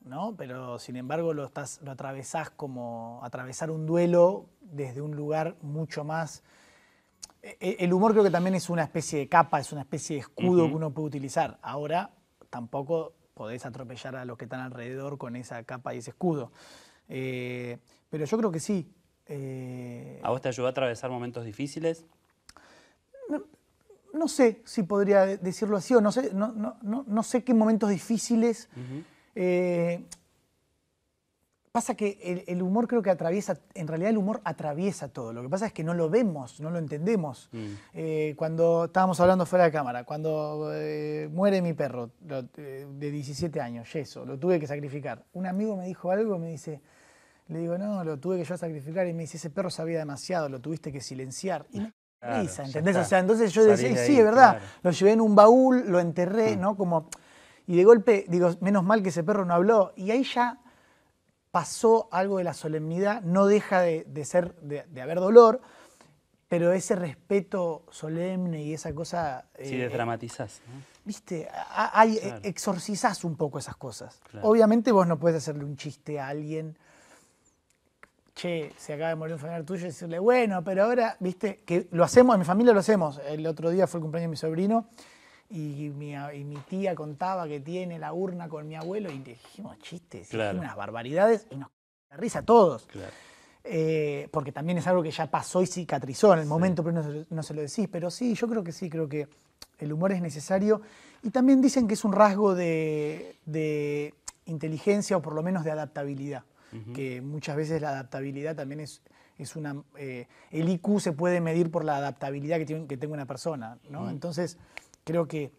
¿no? Pero sin embargo lo, estás, lo atravesás como atravesar un duelo desde un lugar mucho más... E, e, el humor creo que también es una especie de capa, es una especie de escudo que uno puede utilizar. Ahora tampoco podés atropellar a los que están alrededor con esa capa y ese escudo. Eh, pero yo creo que sí. Eh. ¿A vos te ayudó a atravesar momentos difíciles? no sé si podría decirlo así, o no sé, no, no, no sé qué momentos difíciles. Eh, pasa que el, humor creo que atraviesa, en realidad el humor atraviesa todo. Lo que pasa es que no lo vemos, no lo entendemos. Mm. Eh, cuando estábamos hablando fuera de cámara, cuando eh, muere mi perro de 17 años, yeso, lo tuve que sacrificar. Un amigo me dijo algo, me dice, le digo, no, lo tuve que yo sacrificar. Y me dice, ese perro sabía demasiado, lo tuviste que silenciar. ¿entendés? O sea, entonces yo decía, sí, es verdad, lo llevé en un baúl, lo enterré, mm. ¿no? Como, y de golpe, digo, menos mal que ese perro no habló. Y ahí ya pasó algo de la solemnidad, no deja de, ser, de, haber dolor, pero ese respeto solemne y esa cosa... sí, eh, desdramatizás. ¿no? Viste, hay, exorcizás un poco esas cosas. Obviamente vos no puedes hacerle un chiste a alguien che, se acaba de morir un familiar tuyo, y decirle, bueno, pero ahora, viste, que lo hacemos, en mi familia lo hacemos. El otro día fue el cumpleaños de mi sobrino y mi, tía contaba que tiene la urna con mi abuelo y dijimos chistes, claro. unas barbaridades y nos la risa todos. Eh, porque también es algo que ya pasó y cicatrizó en el momento, pero no se, lo decís. Pero sí, yo creo que sí, creo que el humor es necesario. Y también dicen que es un rasgo de inteligencia o por lo menos de adaptabilidad que muchas veces la adaptabilidad también es, una... Eh, el IQ se puede medir por la adaptabilidad que, tiene, que tenga una persona, ¿no? Entonces, creo que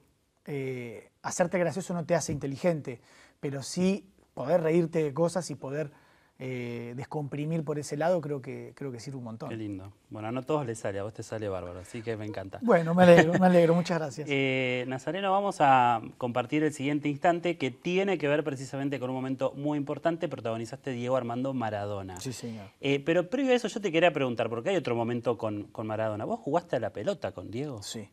eh, hacerte gracioso no te hace inteligente, pero sí poder reírte de cosas y poder eh, descomprimir por ese lado creo que, creo que sirve un montón. Qué lindo. Bueno, a no todos les sale, a vos te sale bárbaro, así que me encanta. Bueno, me alegro, me alegro, muchas gracias. Eh, Nazareno, vamos a compartir el siguiente instante que tiene que ver precisamente con un momento muy importante, protagonizaste Diego Armando Maradona. Sí, señor. Eh, pero previo a eso yo te quería preguntar, porque hay otro momento con, con Maradona. ¿Vos jugaste a la pelota con Diego? Sí.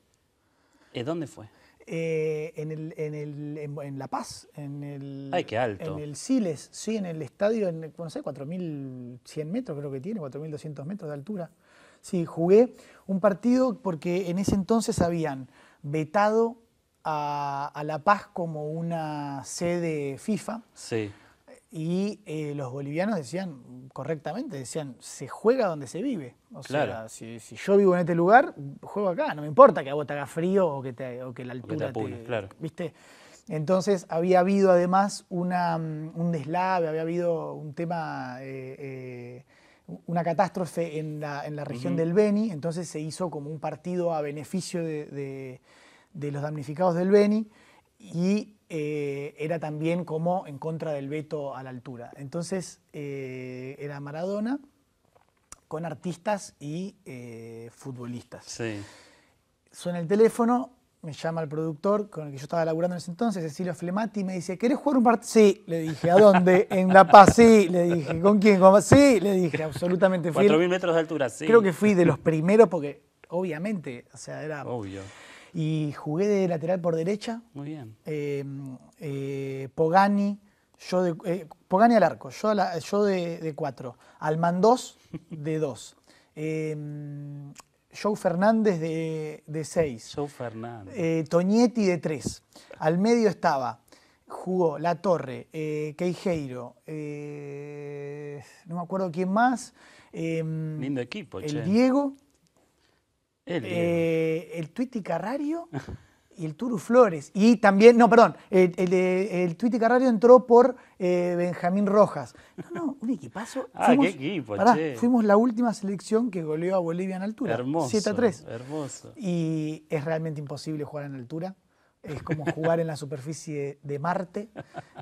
¿Dónde fue? Eh, en, el, en, La Paz, en el, en el Siles, sí, en el estadio, en, no sé, 4.100 metros creo que tiene, 4.200 metros de altura. Sí, jugué un partido porque en ese entonces habían vetado a, a La Paz como una sede FIFA. Sí. Y eh, los bolivianos decían correctamente, decían, se juega donde se vive. O sea, si, yo vivo en este lugar, juego acá. No me importa que a te haga frío o que, que la altura te, claro. ¿Viste? Entonces había habido además mm, un deslave, había habido un tema, eh, eh, una catástrofe en la, región del Beni. Entonces se hizo como un partido a beneficio de, de los damnificados del Beni. Y eh, era también como en contra del veto a la altura. Entonces eh, era Maradona con artistas y eh, futbolistas. Sí. Suena el teléfono, me llama el productor con el que yo estaba laburando en ese entonces, Cecilio Flemati, y me dice, ¿querés jugar un partido? Sí, le dije, ¿a dónde? En La Paz, sí, le dije, ¿con quién? Sí, le dije, absolutamente. 4.000 metros de altura, sí. Creo que fui de los primeros porque, obviamente, o sea, era... Obvio. Y jugué de lateral por derecha. Muy bien. Eh, eh, Pogani, yo de, eh, Pogani al arco, yo, yo de, de, cuatro. Alman de dos. Em, Joe Fernández de, de seis. Fernández. Toñetti de tres. Al medio estaba jugó La Torre, eh, no me acuerdo quién más. Em, Lindo equipo, El Diego el, eh, Twitty Carrario y el Turu Flores. Y también, no, perdón, el, el, eh, Twitty Carrario entró por eh, Benjamín Rojas. No, no, un equipazo. ah, qué equipo, Fuimos la última selección que goleó a Bolivia en altura. Hermoso. 7 a 3. Hermoso. Y es realmente imposible jugar en altura es como jugar en la superficie de Marte.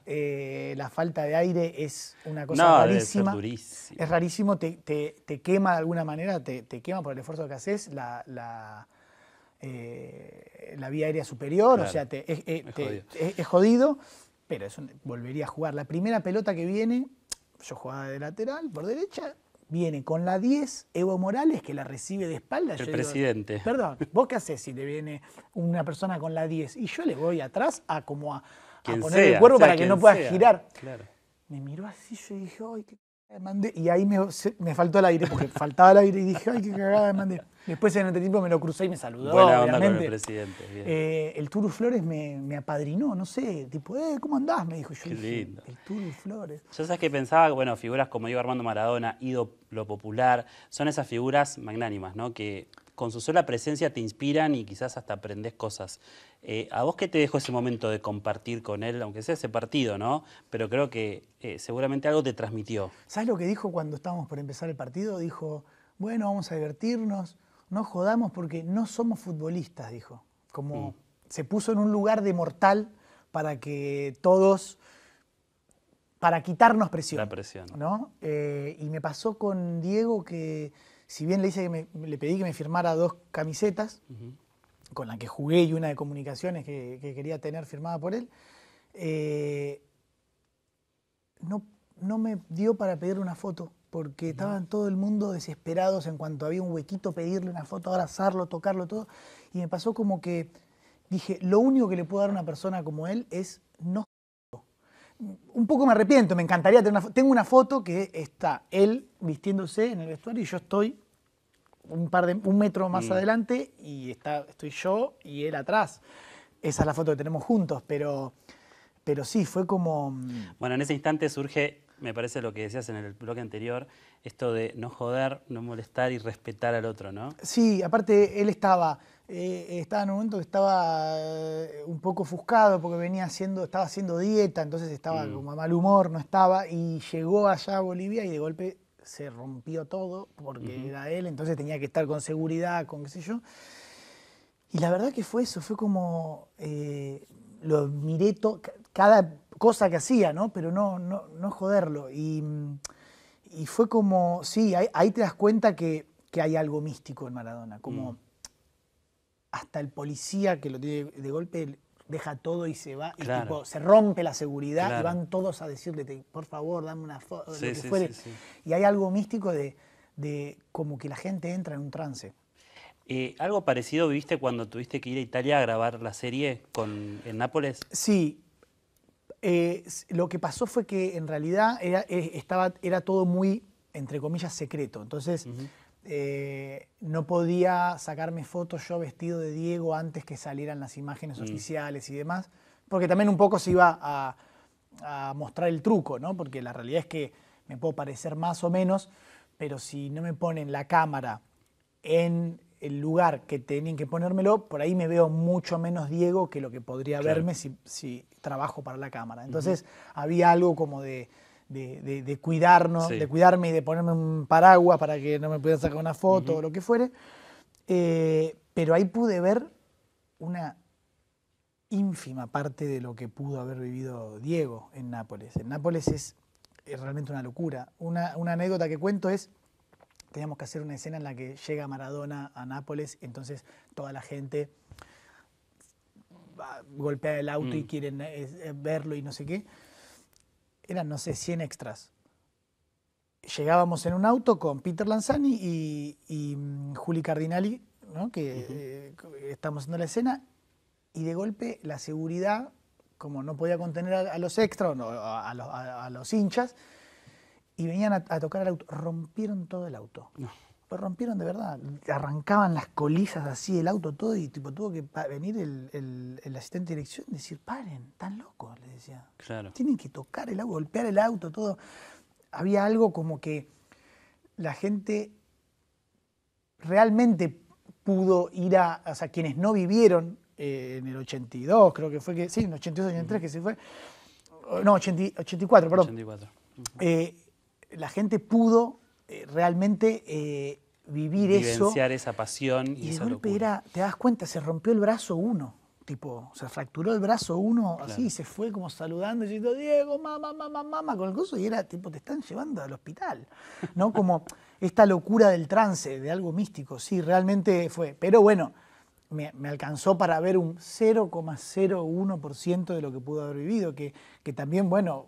Eh, la falta de aire es una cosa rarísima. Es rarísimo, te, quema de alguna manera, te, quema por el esfuerzo que haces la, la, eh, vía aérea superior, o sea, te, es, eh, jodido. es, jodido. pero eso volvería a jugar. La primera pelota que viene, yo jugaba de lateral, por derecha, viene con la 10 Evo Morales, que la recibe de espalda. El presidente. Perdón, ¿vos qué haces si te viene una persona con la 10? Y yo le voy atrás a como a, poner el cuerpo para que no pueda girar. Me miró así, yo dije, ay, qué y ahí me, faltó el aire, porque faltaba el aire y dije, ay, qué cagada me Mandé. Después en el este tiempo me lo crucé y me saludó. Buena onda el presidente. Bien. Eh, el Turu Flores me, apadrinó, no sé, tipo, eh, ¿cómo andás? Me dijo yo. Qué lindo. el Turu Flores. Yo sabes que pensaba, bueno, figuras como digo Armando Maradona, Ido lo popular, son esas figuras magnánimas, ¿no? Que con su sola presencia te inspiran y quizás hasta aprendes cosas. Eh, ¿A vos qué te dejó ese momento de compartir con él, aunque sea ese partido, no? Pero creo que eh, seguramente algo te transmitió. ¿Sabes lo que dijo cuando estábamos por empezar el partido? Dijo, bueno, vamos a divertirnos, no jodamos porque no somos futbolistas, dijo. Como mm. se puso en un lugar de mortal para que todos para quitarnos presión. La presión. ¿no? Eh, y me pasó con Diego que si bien le, hice que me, le pedí que me firmara dos camisetas, con la que jugué y una de comunicaciones que, quería tener firmada por él, eh, no, me dio para pedir una foto, porque estaban todo el mundo desesperados en cuanto había un huequito, pedirle una foto, abrazarlo, tocarlo, todo. Y me pasó como que dije, lo único que le puedo dar a una persona como él es no un poco me arrepiento, me encantaría tener una foto. Tengo una foto que está él vistiéndose en el vestuario y yo estoy un, par de, un metro más mm. adelante y está, estoy yo y él atrás. Esa es la foto que tenemos juntos, pero, pero sí, fue como... Mm. Bueno, en ese instante surge, me parece lo que decías en el bloque anterior, esto de no joder, no molestar y respetar al otro, ¿no? Sí, aparte él estaba eh, estaba en un momento que estaba eh, un poco ofuscado porque venía haciendo, estaba haciendo dieta, entonces estaba mm. como a mal humor, no estaba, y llegó allá a Bolivia y de golpe se rompió todo porque era él, entonces tenía que estar con seguridad, con qué sé yo. Y la verdad que fue eso, fue como eh, lo miré cada cosa que hacía, ¿no? Pero no, no, joderlo. Y, y, fue como, sí, ahí, te das cuenta que, hay algo místico en Maradona, como... Mm hasta el policía que lo tiene de golpe deja todo y se va y se rompe la seguridad y van todos a decirle por favor dame una foto lo que fuere y hay algo místico de, de, como que la gente entra en un trance eh, algo parecido viste cuando tuviste que ir a Italia a grabar la serie con en Nápoles sí eh, lo que pasó fue que en realidad era, eh, estaba, era todo muy entre comillas secreto entonces eh, no podía sacarme fotos yo vestido de Diego antes que salieran las imágenes mm. oficiales y demás, porque también un poco se iba a, mostrar el truco, ¿no? Porque la realidad es que me puedo parecer más o menos, pero si no me ponen la cámara en el lugar que tenían que ponérmelo, por ahí me veo mucho menos Diego que lo que podría verme si, trabajo para la cámara. Entonces había algo como de de, cuidarnos, de cuidarme y de ponerme un paraguas para que no me pudieran sacar una foto o lo que fuere. Eh, pero ahí pude ver una ínfima parte de lo que pudo haber vivido Diego en Nápoles. En Nápoles es, realmente una locura. Una, anécdota que cuento es, teníamos que hacer una escena en la que llega Maradona a Nápoles, entonces toda la gente golpea el auto y mm. quieren eh, verlo y no sé qué eran, no sé, 100 extras. Llegábamos en un auto con Peter Lanzani y, mm, Juli Cardinali, que eh, estamos haciendo la escena, y de golpe la seguridad, como no podía contener a, los extras, no, a, los hinchas, y venían a, tocar el auto, rompieron todo el auto. No pues rompieron de verdad. Arrancaban las colizas así, el auto todo, y tipo tuvo que venir el, asistente de dirección y decir, paren, están locos, le decía. Claro. Tienen que tocar el auto, golpear el auto, todo. Había algo como que la gente realmente pudo ir a, o sea, quienes no vivieron eh, en el 82, creo que fue que, sí, en el 82, 83 que se fue, no, 84, perdón. 84. Eh, la gente pudo eh, realmente eh, vivir eso. Vivenciar esa pasión. Y, y de golpe era, te das cuenta, se rompió el brazo uno. Tipo, se fracturó el brazo uno así y se fue como saludando, diciendo, Diego, mamá, mamá, mamá, con el curso... Y era tipo, te están llevando al hospital. ¿No? Como esta locura del trance, de algo místico. Sí, realmente fue. Pero bueno, me, me, alcanzó para ver un 0,01% de lo que pudo haber vivido, que, que también, bueno,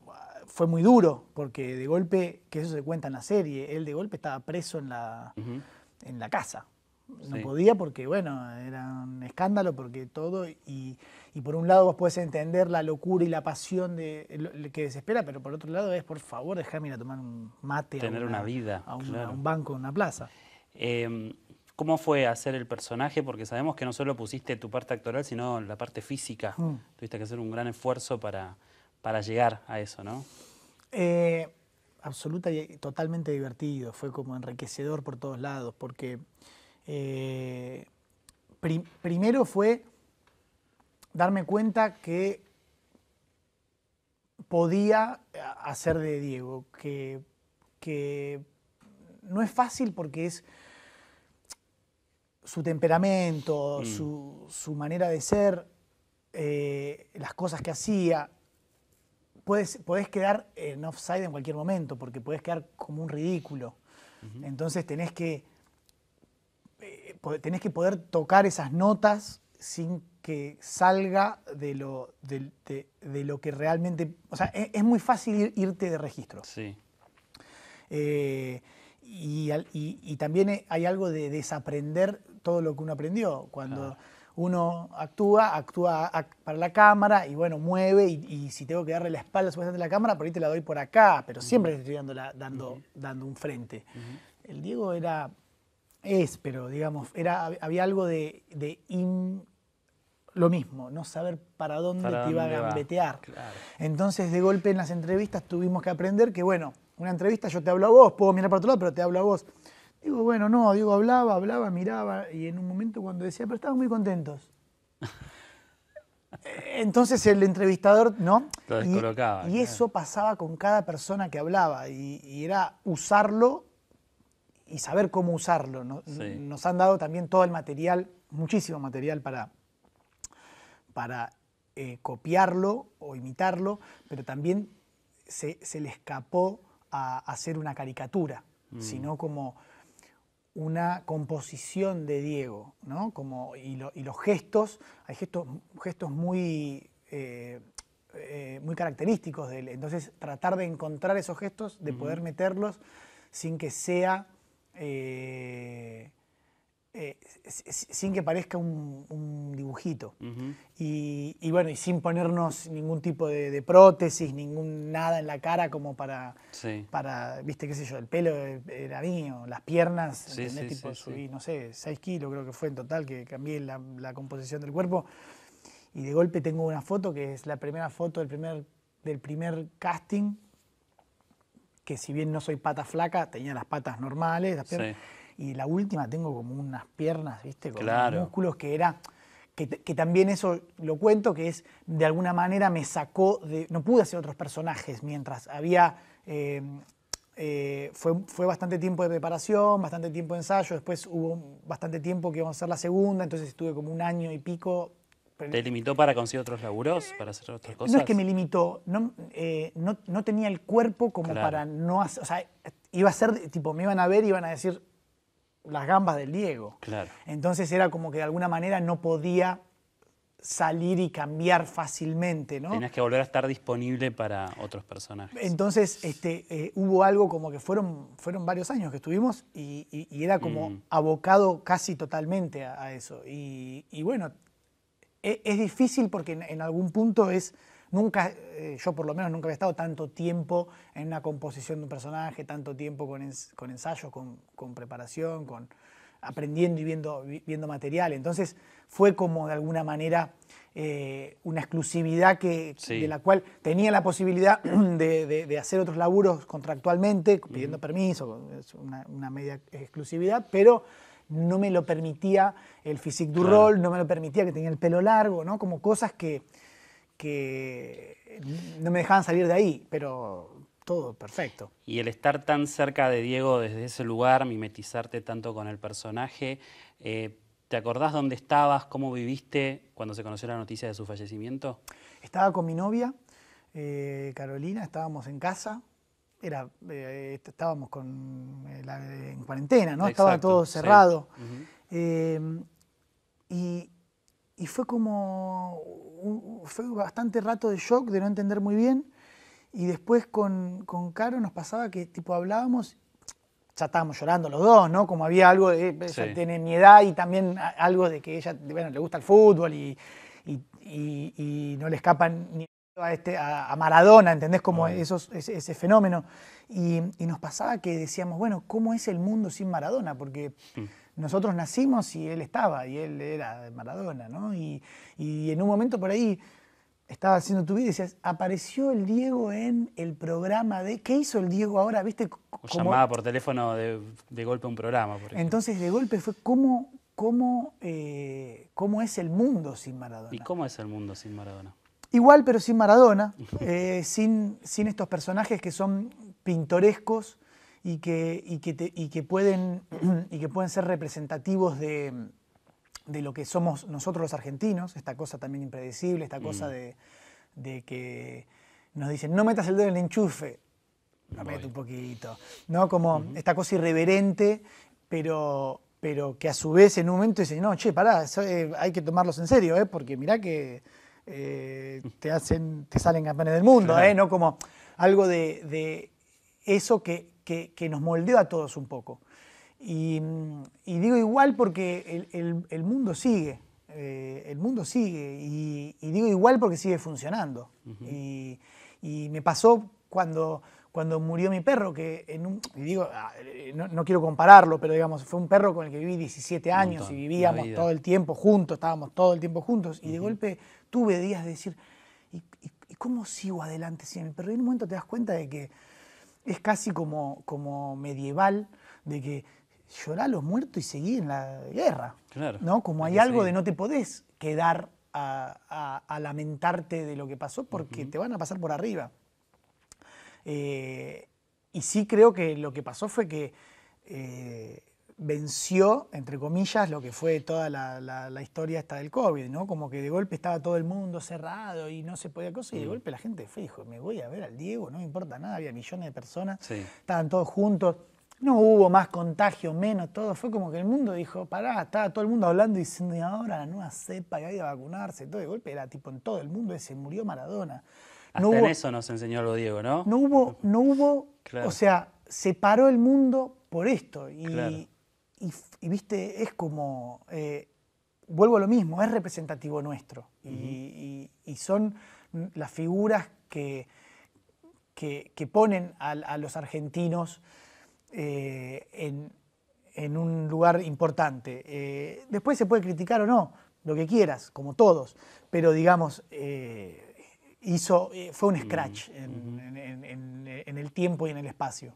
fue muy duro, porque de golpe, que eso se cuenta en la serie, él de golpe estaba preso en la, en la casa. No podía porque, bueno, era un escándalo, porque todo, y, por un lado vos puedes entender la locura y la pasión de, que desespera, pero por otro lado es, por favor, déjame ir a tomar un mate. Tener una, vida. A un, banco, a una plaza. Em, ¿Cómo fue hacer el personaje? Porque sabemos que no solo pusiste tu parte actoral, sino la parte física. Mm. Tuviste que hacer un gran esfuerzo para, para llegar a eso, ¿no? Eh, absoluta y totalmente divertido, fue como enriquecedor por todos lados, porque eh, primero fue darme cuenta que podía eh, hacer de Diego, que, no es fácil porque es su temperamento, mm. su, manera de ser, eh, las cosas que hacía, puedes, podés quedar en offside en cualquier momento, porque puedes quedar como un ridículo. Entonces tenés que, eh, tenés que poder tocar esas notas sin que salga de lo, de, lo que realmente... O sea, e-, es, muy fácil irte de registro. Sí. Eh, y, y, también hay algo de desaprender todo lo que uno aprendió. Cuando uno actúa, actúa para la cámara y bueno, mueve y, si tengo que darle la espalda supuestamente a la cámara, por ahí te la doy por acá, pero siempre estoy dando, dando, un frente. El Diego era, es, pero digamos, era, había algo de, lo mismo, no saber para dónde te iba a gambetear. Entonces, de golpe en las entrevistas tuvimos que aprender que, bueno, una entrevista yo te hablo a vos, puedo mirar para otro lado, pero te hablo a vos. Digo, bueno, no, digo, hablaba, hablaba, miraba, y en un momento cuando decía, pero estaban muy contentos. Eh, entonces el entrevistador, ¿no? Lo y, y, eso pasaba con cada persona que hablaba, y, era usarlo y saber cómo usarlo. Nos han dado también todo el material, muchísimo material para, para eh, copiarlo o imitarlo, pero también se, le escapó a hacer una caricatura, mm. sino como una composición de Diego, ¿no? Como, y, los gestos, hay gestos, gestos muy, eh, eh, muy característicos de él. Entonces, tratar de encontrar esos gestos, de poder meterlos sin que sea eh, eh, sin que parezca un, dibujito. y, bueno, y sin ponernos ningún tipo de, prótesis, ningún nada en la cara como para, para, viste, qué sé yo, el pelo era mío, las piernas, no sé, 6 kilos creo que fue en total, que cambié la, composición del cuerpo. Y de golpe tengo una foto que es la primera foto del primer, del primer casting, que si bien no soy pata flaca, tenía las patas normales, las piernas y la última tengo como unas piernas, ¿viste? Con músculos que era. Que, también eso lo cuento, que es de alguna manera me sacó de. No pude hacer otros personajes mientras había. Eh, eh, fue, bastante tiempo de preparación, bastante tiempo de ensayo, después hubo bastante tiempo que íbamos a hacer la segunda, entonces estuve como un año y pico. ¿Te limitó para conseguir otros laburos, para hacer otras cosas? No es que me limitó, eh, no, no, tenía el cuerpo como para no hacer, o sea, iba a ser, tipo, me iban a ver y iban a decir, las gambas del Diego. Claro. Entonces era como que de alguna manera no podía salir y cambiar fácilmente, ¿no? Tenías que volver a estar disponible para otros personajes. Entonces este, eh, hubo algo como que fueron, fueron varios años que estuvimos y, era como mm. abocado casi totalmente a, eso. Y, bueno, e, es, difícil porque en algún punto es Nunca, eh, yo por lo menos nunca había estado tanto tiempo en una composición de un personaje, tanto tiempo con, con ensayos, con, preparación, con aprendiendo y viendo, viendo material. Entonces fue como de alguna manera eh, una exclusividad que, de la cual tenía la posibilidad de, hacer otros laburos contractualmente, pidiendo permiso, una, media exclusividad, pero no me lo permitía el physique du rol, no me lo permitía que tenía el pelo largo, ¿no? Como cosas que que no me dejaban salir de ahí, pero todo perfecto. Y el estar tan cerca de Diego desde ese lugar, mimetizarte tanto con el personaje, eh, ¿te acordás dónde estabas, cómo viviste cuando se conoció la noticia de su fallecimiento? Estaba con mi novia, eh, Carolina, estábamos en casa, era, eh, estábamos con, en cuarentena, ¿no? Estaba todo cerrado. y y fue como, un, fue bastante rato de shock, de no entender muy bien. Y después con, con Caro nos pasaba que tipo hablábamos, ya estábamos llorando los dos, ¿no? Como había algo de, tiene mi edad y también algo de que ella, bueno, le gusta el fútbol y, y, no le escapan ni a, este, a, Maradona, ¿entendés? Como esos, ese, ese fenómeno. Y, y, nos pasaba que decíamos, bueno, ¿cómo es el mundo sin Maradona? Porque mm nosotros nacimos y él estaba, y él era de Maradona, ¿no? Y, en un momento por ahí estaba haciendo tu vida y decías, apareció el Diego en el programa de... ¿Qué hizo el Diego ahora? ¿Viste? llamaba por teléfono de, golpe a un programa. Por Entonces, de golpe fue cómo, cómo, eh, cómo es el mundo sin Maradona. ¿Y cómo es el mundo sin Maradona? Igual, pero sin Maradona, eh, sin, sin estos personajes que son pintorescos, y que, y que, pueden, y que pueden ser representativos de, lo que somos nosotros los argentinos, esta cosa también impredecible, esta cosa mm. de, que nos dicen, no metas el dedo en el enchufe, mete un poquito, ¿no? Como esta cosa irreverente, pero, pero que a su vez en un momento dicen, no, che, pará, eh, hay que tomarlos en serio, ¿eh? porque mirá que eh, te, hacen, te salen campeones del mundo, ¿eh? ¿no? Como algo de, de eso que, que, nos moldeó a todos un poco. Y, digo igual porque el, mundo sigue, el mundo sigue, eh, y, digo igual porque sigue funcionando. y, me pasó cuando, cuando murió mi perro, que en un, y digo, ah, eh, no, no, quiero compararlo, pero digamos, fue un perro con el que viví 17 años y vivíamos todo el tiempo juntos, estábamos todo el tiempo juntos, y de golpe tuve días de decir, ¿y, cómo sigo adelante sin el perro? Y en un momento te das cuenta de que es casi como, como medieval, de que llorá a los muertos y seguí en la guerra. ¿no? Como hay algo de no te podés quedar a, lamentarte de lo que pasó porque te van a pasar por arriba. Eh, y sí creo que lo que pasó fue que eh, venció, entre comillas, lo que fue toda la, historia esta del COVID, ¿no? Como que de golpe estaba todo el mundo cerrado y no se podía cosa, y de mm. golpe la gente fue, dijo, me voy a ver al Diego, no me importa nada, había millones de personas, estaban todos juntos, no hubo más contagio, menos, todo, fue como que el mundo dijo, pará, estaba todo el mundo hablando y diciendo, ahora la nueva cepa, que hay que vacunarse, todo, de golpe era tipo en todo el mundo, se murió Maradona. Hasta no en hubo, eso nos enseñó lo Diego, ¿no? No hubo, no hubo, o sea, se paró el mundo por esto y y, viste, es como, eh, vuelvo a lo mismo, es representativo nuestro. y, son las figuras que, que, ponen a, los argentinos eh, en, un lugar importante. Eh, después se puede criticar o no, lo que quieras, como todos, pero digamos, hizo, fue un scratch en, el tiempo y en el espacio.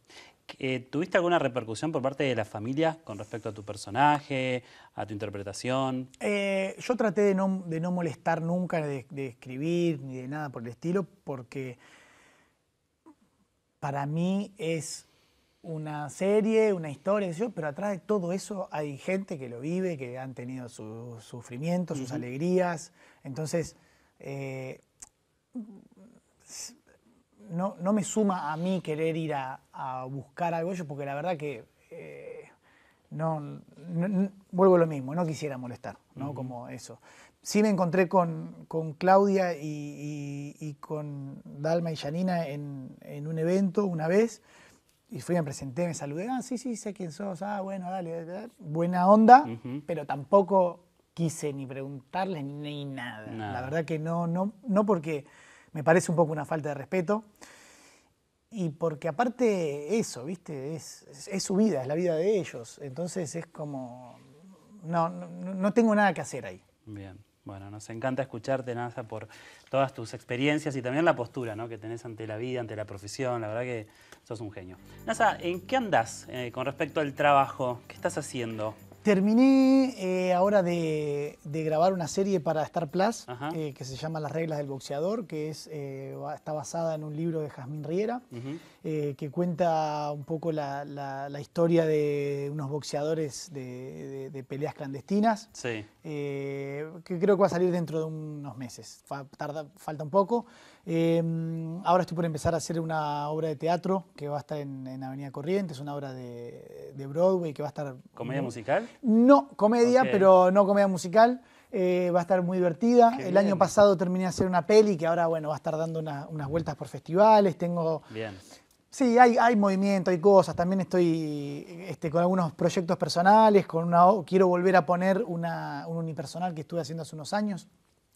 ¿Tuviste alguna repercusión por parte de la familia con respecto a tu personaje, a tu interpretación? Eh, yo traté de no, molestar nunca de, escribir ni de nada por el estilo, porque para mí es una serie, una historia, pero atrás de todo eso hay gente que lo vive, que han tenido sus sufrimientos, sus alegrías. Entonces, eh, no, me suma a mí querer ir a, buscar algo ellos, porque la verdad que eh, no, vuelvo lo mismo, no quisiera molestar, ¿no? Como eso. Sí me encontré con, Claudia y, con Dalma y Janina en, un evento una vez, y fui, me presenté, me saludé, ah, sí, sí, sé quién sos, ah, bueno, dale, dale. buena onda, pero tampoco quise ni preguntarles ni nada. La verdad que no, no, no porque me parece un poco una falta de respeto. Y porque aparte eso, ¿viste? Es, su vida, es la vida de ellos. Entonces es como, no, no, tengo nada que hacer ahí. Bien. Bueno, nos encanta escucharte, Nasa, por todas tus experiencias y también la postura ¿no? que tenés ante la vida, ante la profesión. La verdad que sos un genio. Nasa, ¿en qué andás eh, con respecto al trabajo? ¿Qué estás haciendo? Terminé eh, ahora de, grabar una serie para Star Plus eh, que se llama Las reglas del boxeador, que es, eh, está basada en un libro de Jazmín Riera. Eh, que cuenta un poco la, historia de unos boxeadores de, peleas clandestinas, sí. Eh, que creo que va a salir dentro de unos meses, falta un poco. Eh, ahora estoy por empezar a hacer una obra de teatro que va a estar en, en Avenida Corrientes, una obra de, Broadway que va a estar... ¿Comedia musical? No, comedia, pero no comedia musical. va a estar muy divertida. el año pasado terminé de hacer una peli que ahora bueno, va a estar dando unas vueltas por festivales. Tengo bien. Sí, hay, movimiento, hay cosas. También estoy este, con algunos proyectos personales, con una, quiero volver a poner una, un unipersonal que estuve haciendo hace unos años.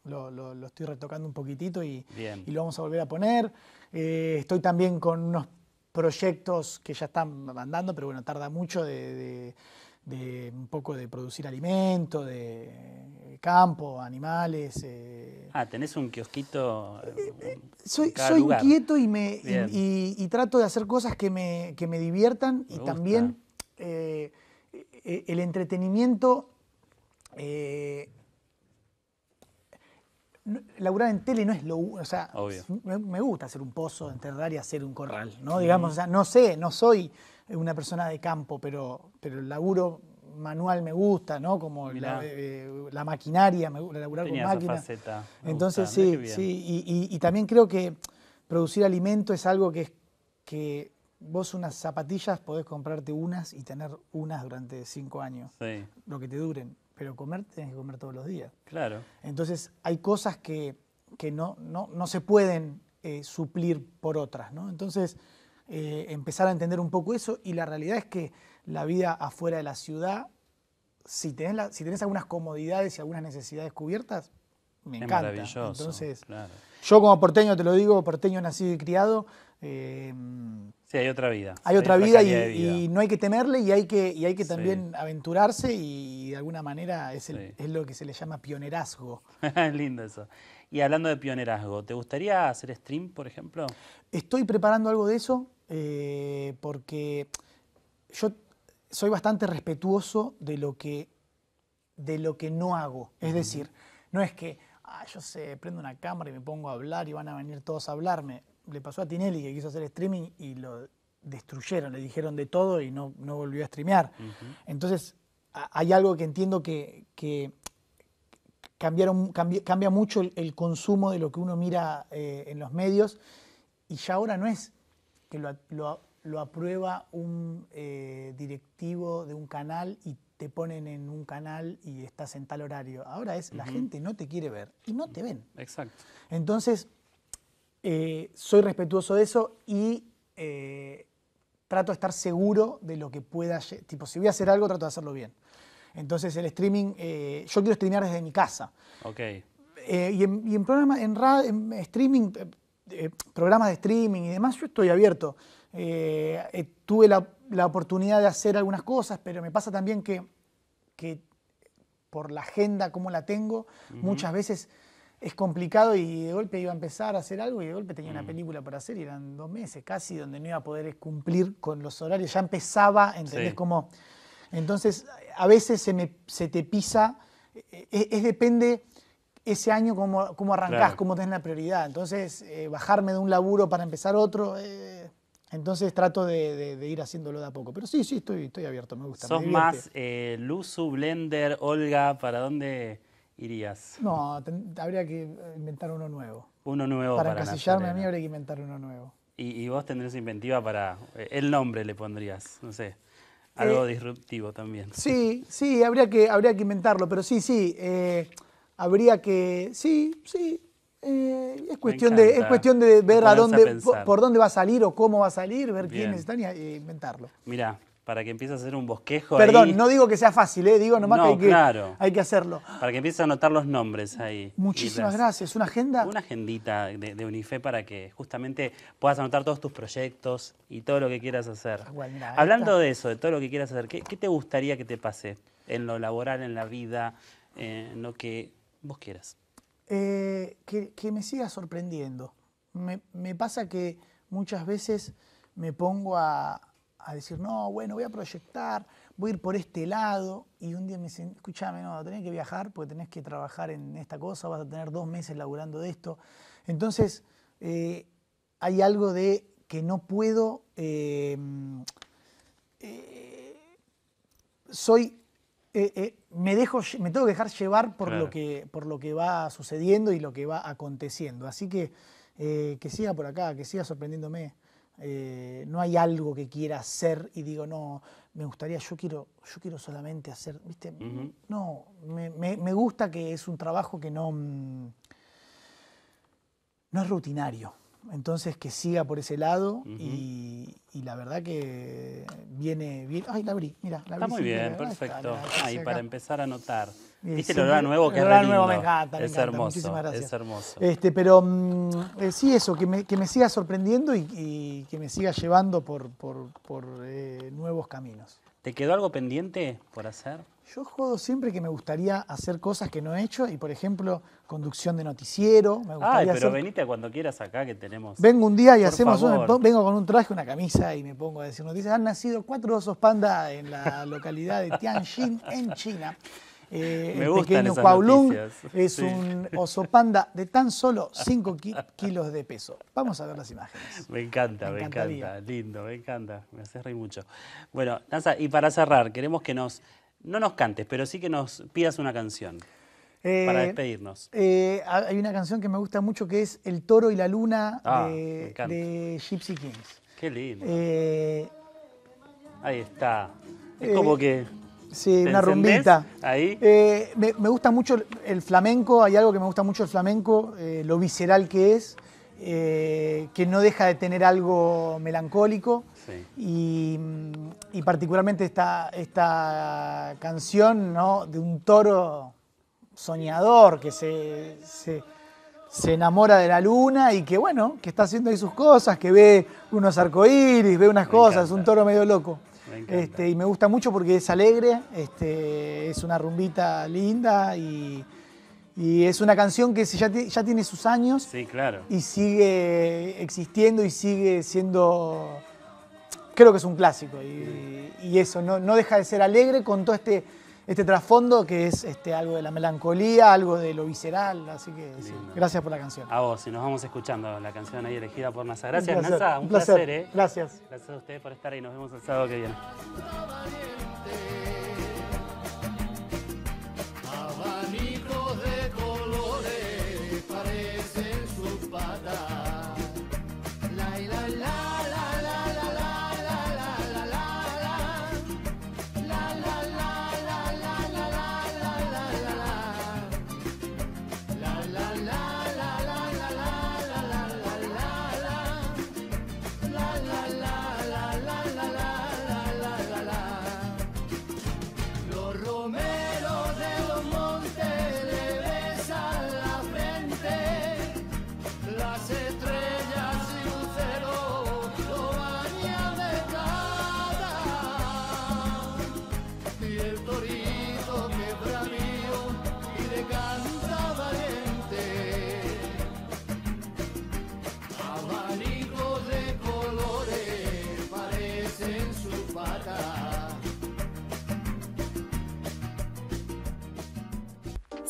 Lo, estoy retocando un poquitito y, lo vamos a volver a poner. Eh, estoy también con unos proyectos que ya están mandando, pero bueno, tarda mucho de de un poco de producir alimento, de eh, campo, animales. Eh. Ah, tenés un kiosquito. Eh, soy, soy inquieto y, me, y, trato de hacer cosas que me, diviertan y también el entretenimiento. laburar en tele no es lo. O sea, me gusta hacer un pozo, enterrar y hacer un corral, ¿no? Digamos, no sé, no soy una persona de campo, pero, pero el laburo manual me gusta, ¿no? Como la, eh, la, maquinaria, me gusta laburar con máquinas. Entonces, sí, sí. Y, también creo que producir alimento es algo que, es que vos unas zapatillas podés comprarte unas y tener unas durante cinco años, lo que te duren, pero comer tenés que comer todos los días. Claro. Entonces, hay cosas que, no, no, no se pueden eh, suplir por otras, ¿no? Entonces eh, empezar a entender un poco eso y la realidad es que la vida afuera de la ciudad, si tenés, si algunas comodidades y algunas necesidades cubiertas, me encanta. Entonces, yo como porteño te lo digo, porteño nacido y criado. Eh, sí, hay otra vida. Hay, otra, vida, y, no hay que temerle y hay que, y hay que también aventurarse y de alguna manera es, lo que se le llama pionerazgo. Lindo eso. Y hablando de pionerazgo, ¿te gustaría hacer stream, por ejemplo? Estoy preparando algo de eso. Eh, porque yo soy bastante respetuoso de lo que, de lo que no hago. Es decir, no es que, ah, yo sé, prendo una cámara y me pongo a hablar y van a venir todos a hablarme. Le pasó a Tinelli que quiso hacer streaming y lo destruyeron, le dijeron de todo y no, no volvió a streamear. Entonces, hay algo que entiendo que, cambiaron, cambia mucho el, consumo de lo que uno mira eh, en los medios y ya ahora no es que lo, aprueba un eh, directivo de un canal y te ponen en un canal y estás en tal horario. Ahora es, la gente no te quiere ver y no te ven. Exacto. Entonces, eh, soy respetuoso de eso y eh, trato de estar seguro de lo que pueda... Tipo, si voy a hacer algo, trato de hacerlo bien. Entonces, el streaming, yo quiero streamear desde mi casa. Ok. Y en, y, en, programa, en streaming eh, programas de streaming y demás, yo estoy abierto. Eh, eh, tuve la, oportunidad de hacer algunas cosas, pero me pasa también que, por la agenda como la tengo, muchas veces es complicado y de golpe iba a empezar a hacer algo y de golpe tenía una mm. película para hacer y eran dos meses casi donde no iba a poder cumplir con los horarios. Ya empezaba, ¿entendés? Como, entonces, a veces se, me, te pisa, es depende ese año cómo, cómo arrancás, cómo tenés la prioridad. Entonces, eh, bajarme de un laburo para empezar otro, eh, entonces trato de, ir haciéndolo de a poco. Pero sí, sí, estoy, estoy abierto, me gusta. ¿Sos más eh, Luzu, Blender, Olga? ¿Para dónde irías? No, habría que inventar uno nuevo. Uno nuevo para, casillarme a mí habría que inventar uno nuevo. Y, vos tendrías inventiva para... Eh, el nombre le pondrías, no sé. Algo disruptivo también. Sí, sí, habría que, habría que inventarlo, pero sí, sí habría que, sí, sí, eh, es, cuestión de, cuestión de ver a dónde, por, dónde va a salir o cómo va a salir, ver quiénes están y inventarlo. Mira, para que empieces a hacer un bosquejo. Perdón, no digo que sea fácil, eh, digo nomás que, hay que, hay que hacerlo. Para que empieces a anotar los nombres ahí. Muchísimas gracias. ¿Una agenda? Una agendita de, UNIFE para que justamente puedas anotar todos tus proyectos y todo lo que quieras hacer. Ah, Hablando de eso, de todo lo que quieras hacer, ¿qué, te gustaría que te pase en lo laboral, en la vida, eh, que Vos quieras. Eh, que, me siga sorprendiendo. Me, pasa que muchas veces me pongo a, decir, no, bueno, voy a proyectar, voy a ir por este lado, y un día me dicen, escúchame, no, tenés que viajar porque tenés que trabajar en esta cosa, vas a tener dos meses laburando de esto. Entonces, eh, hay algo de que no puedo... Eh, soy eh, eh, me, dejo, me tengo que dejar llevar por, lo que, por lo que va sucediendo y lo que va aconteciendo. Así que eh, que siga por acá, que siga sorprendiéndome. no hay algo que quiera hacer y digo, no, me gustaría, yo quiero, yo quiero solamente hacer, ¿viste? No, me, me gusta que es un trabajo que no, mm, no es rutinario. Entonces que siga por ese lado y, la verdad que viene bien. Ay, la abrí, mira, la abrí Está muy bien, perfecto. Ahí, para empezar a notar. ¿Viste lo el nuevo que el nuevo me encanta, es hermoso. Es hermoso. Este, pero mm, eh, sí, eso, que me, que me siga sorprendiendo y, que me siga llevando por, por, por eh, nuevos caminos. ¿Te quedó algo pendiente por hacer? Yo juego siempre que me gustaría hacer cosas que no he hecho y, por ejemplo, conducción de noticiero. Me Ay, pero venite cuando quieras acá que tenemos. Vengo un día y hacemos un, vengo con un traje, una camisa y me pongo a decir noticias. Han nacido cuatro osos panda en la localidad de Tianjin, en China. Eh, el pequeño Kowloon es un oso panda de tan solo 5 kilos de peso. Vamos a ver las imágenes. Me encanta, me, encanta, lindo, me encanta, me hace reír mucho. Bueno, Nasa, y para cerrar, queremos que nos, no nos cantes, pero sí que nos pidas una canción para eh, despedirnos. Eh, hay una canción que me gusta mucho que es El toro y la luna ah, de, de, Gypsy Kings. Qué lindo. Eh, Ahí está. Es como que Sí, una rumbita. Eh, me, gusta mucho el flamenco, hay algo que me gusta mucho el flamenco, eh, lo visceral que es, eh, que no deja de tener algo melancólico. Y, particularmente esta, esta canción ¿no? de un toro soñador que se, se, enamora de la luna y que bueno, que está haciendo ahí sus cosas, que ve unos arcoíris, ve unas cosas, un toro medio loco. Este, y me gusta mucho porque es alegre, este, es una rumbita linda y, es una canción que ya, ya tiene sus años. Y sigue existiendo y sigue siendo. Creo que es un clásico. Y, eso, no, no deja de ser alegre con todo este este trasfondo que es este, algo de la melancolía, algo de lo visceral, así que gracias por la canción. A vos, y nos vamos escuchando la canción ahí elegida por NASA. Gracias, NASA, un placer. ¿eh? Gracias. Gracias a ustedes por estar ahí, nos vemos el sábado que viene. Abanicos de colores parecen sus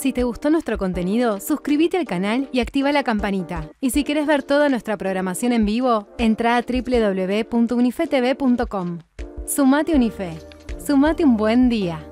Si te gustó nuestro contenido, suscríbete al canal y activa la campanita. Y si quieres ver toda nuestra programación en vivo, entra a www.unifetv.com. Sumate Unife. Sumate un buen día.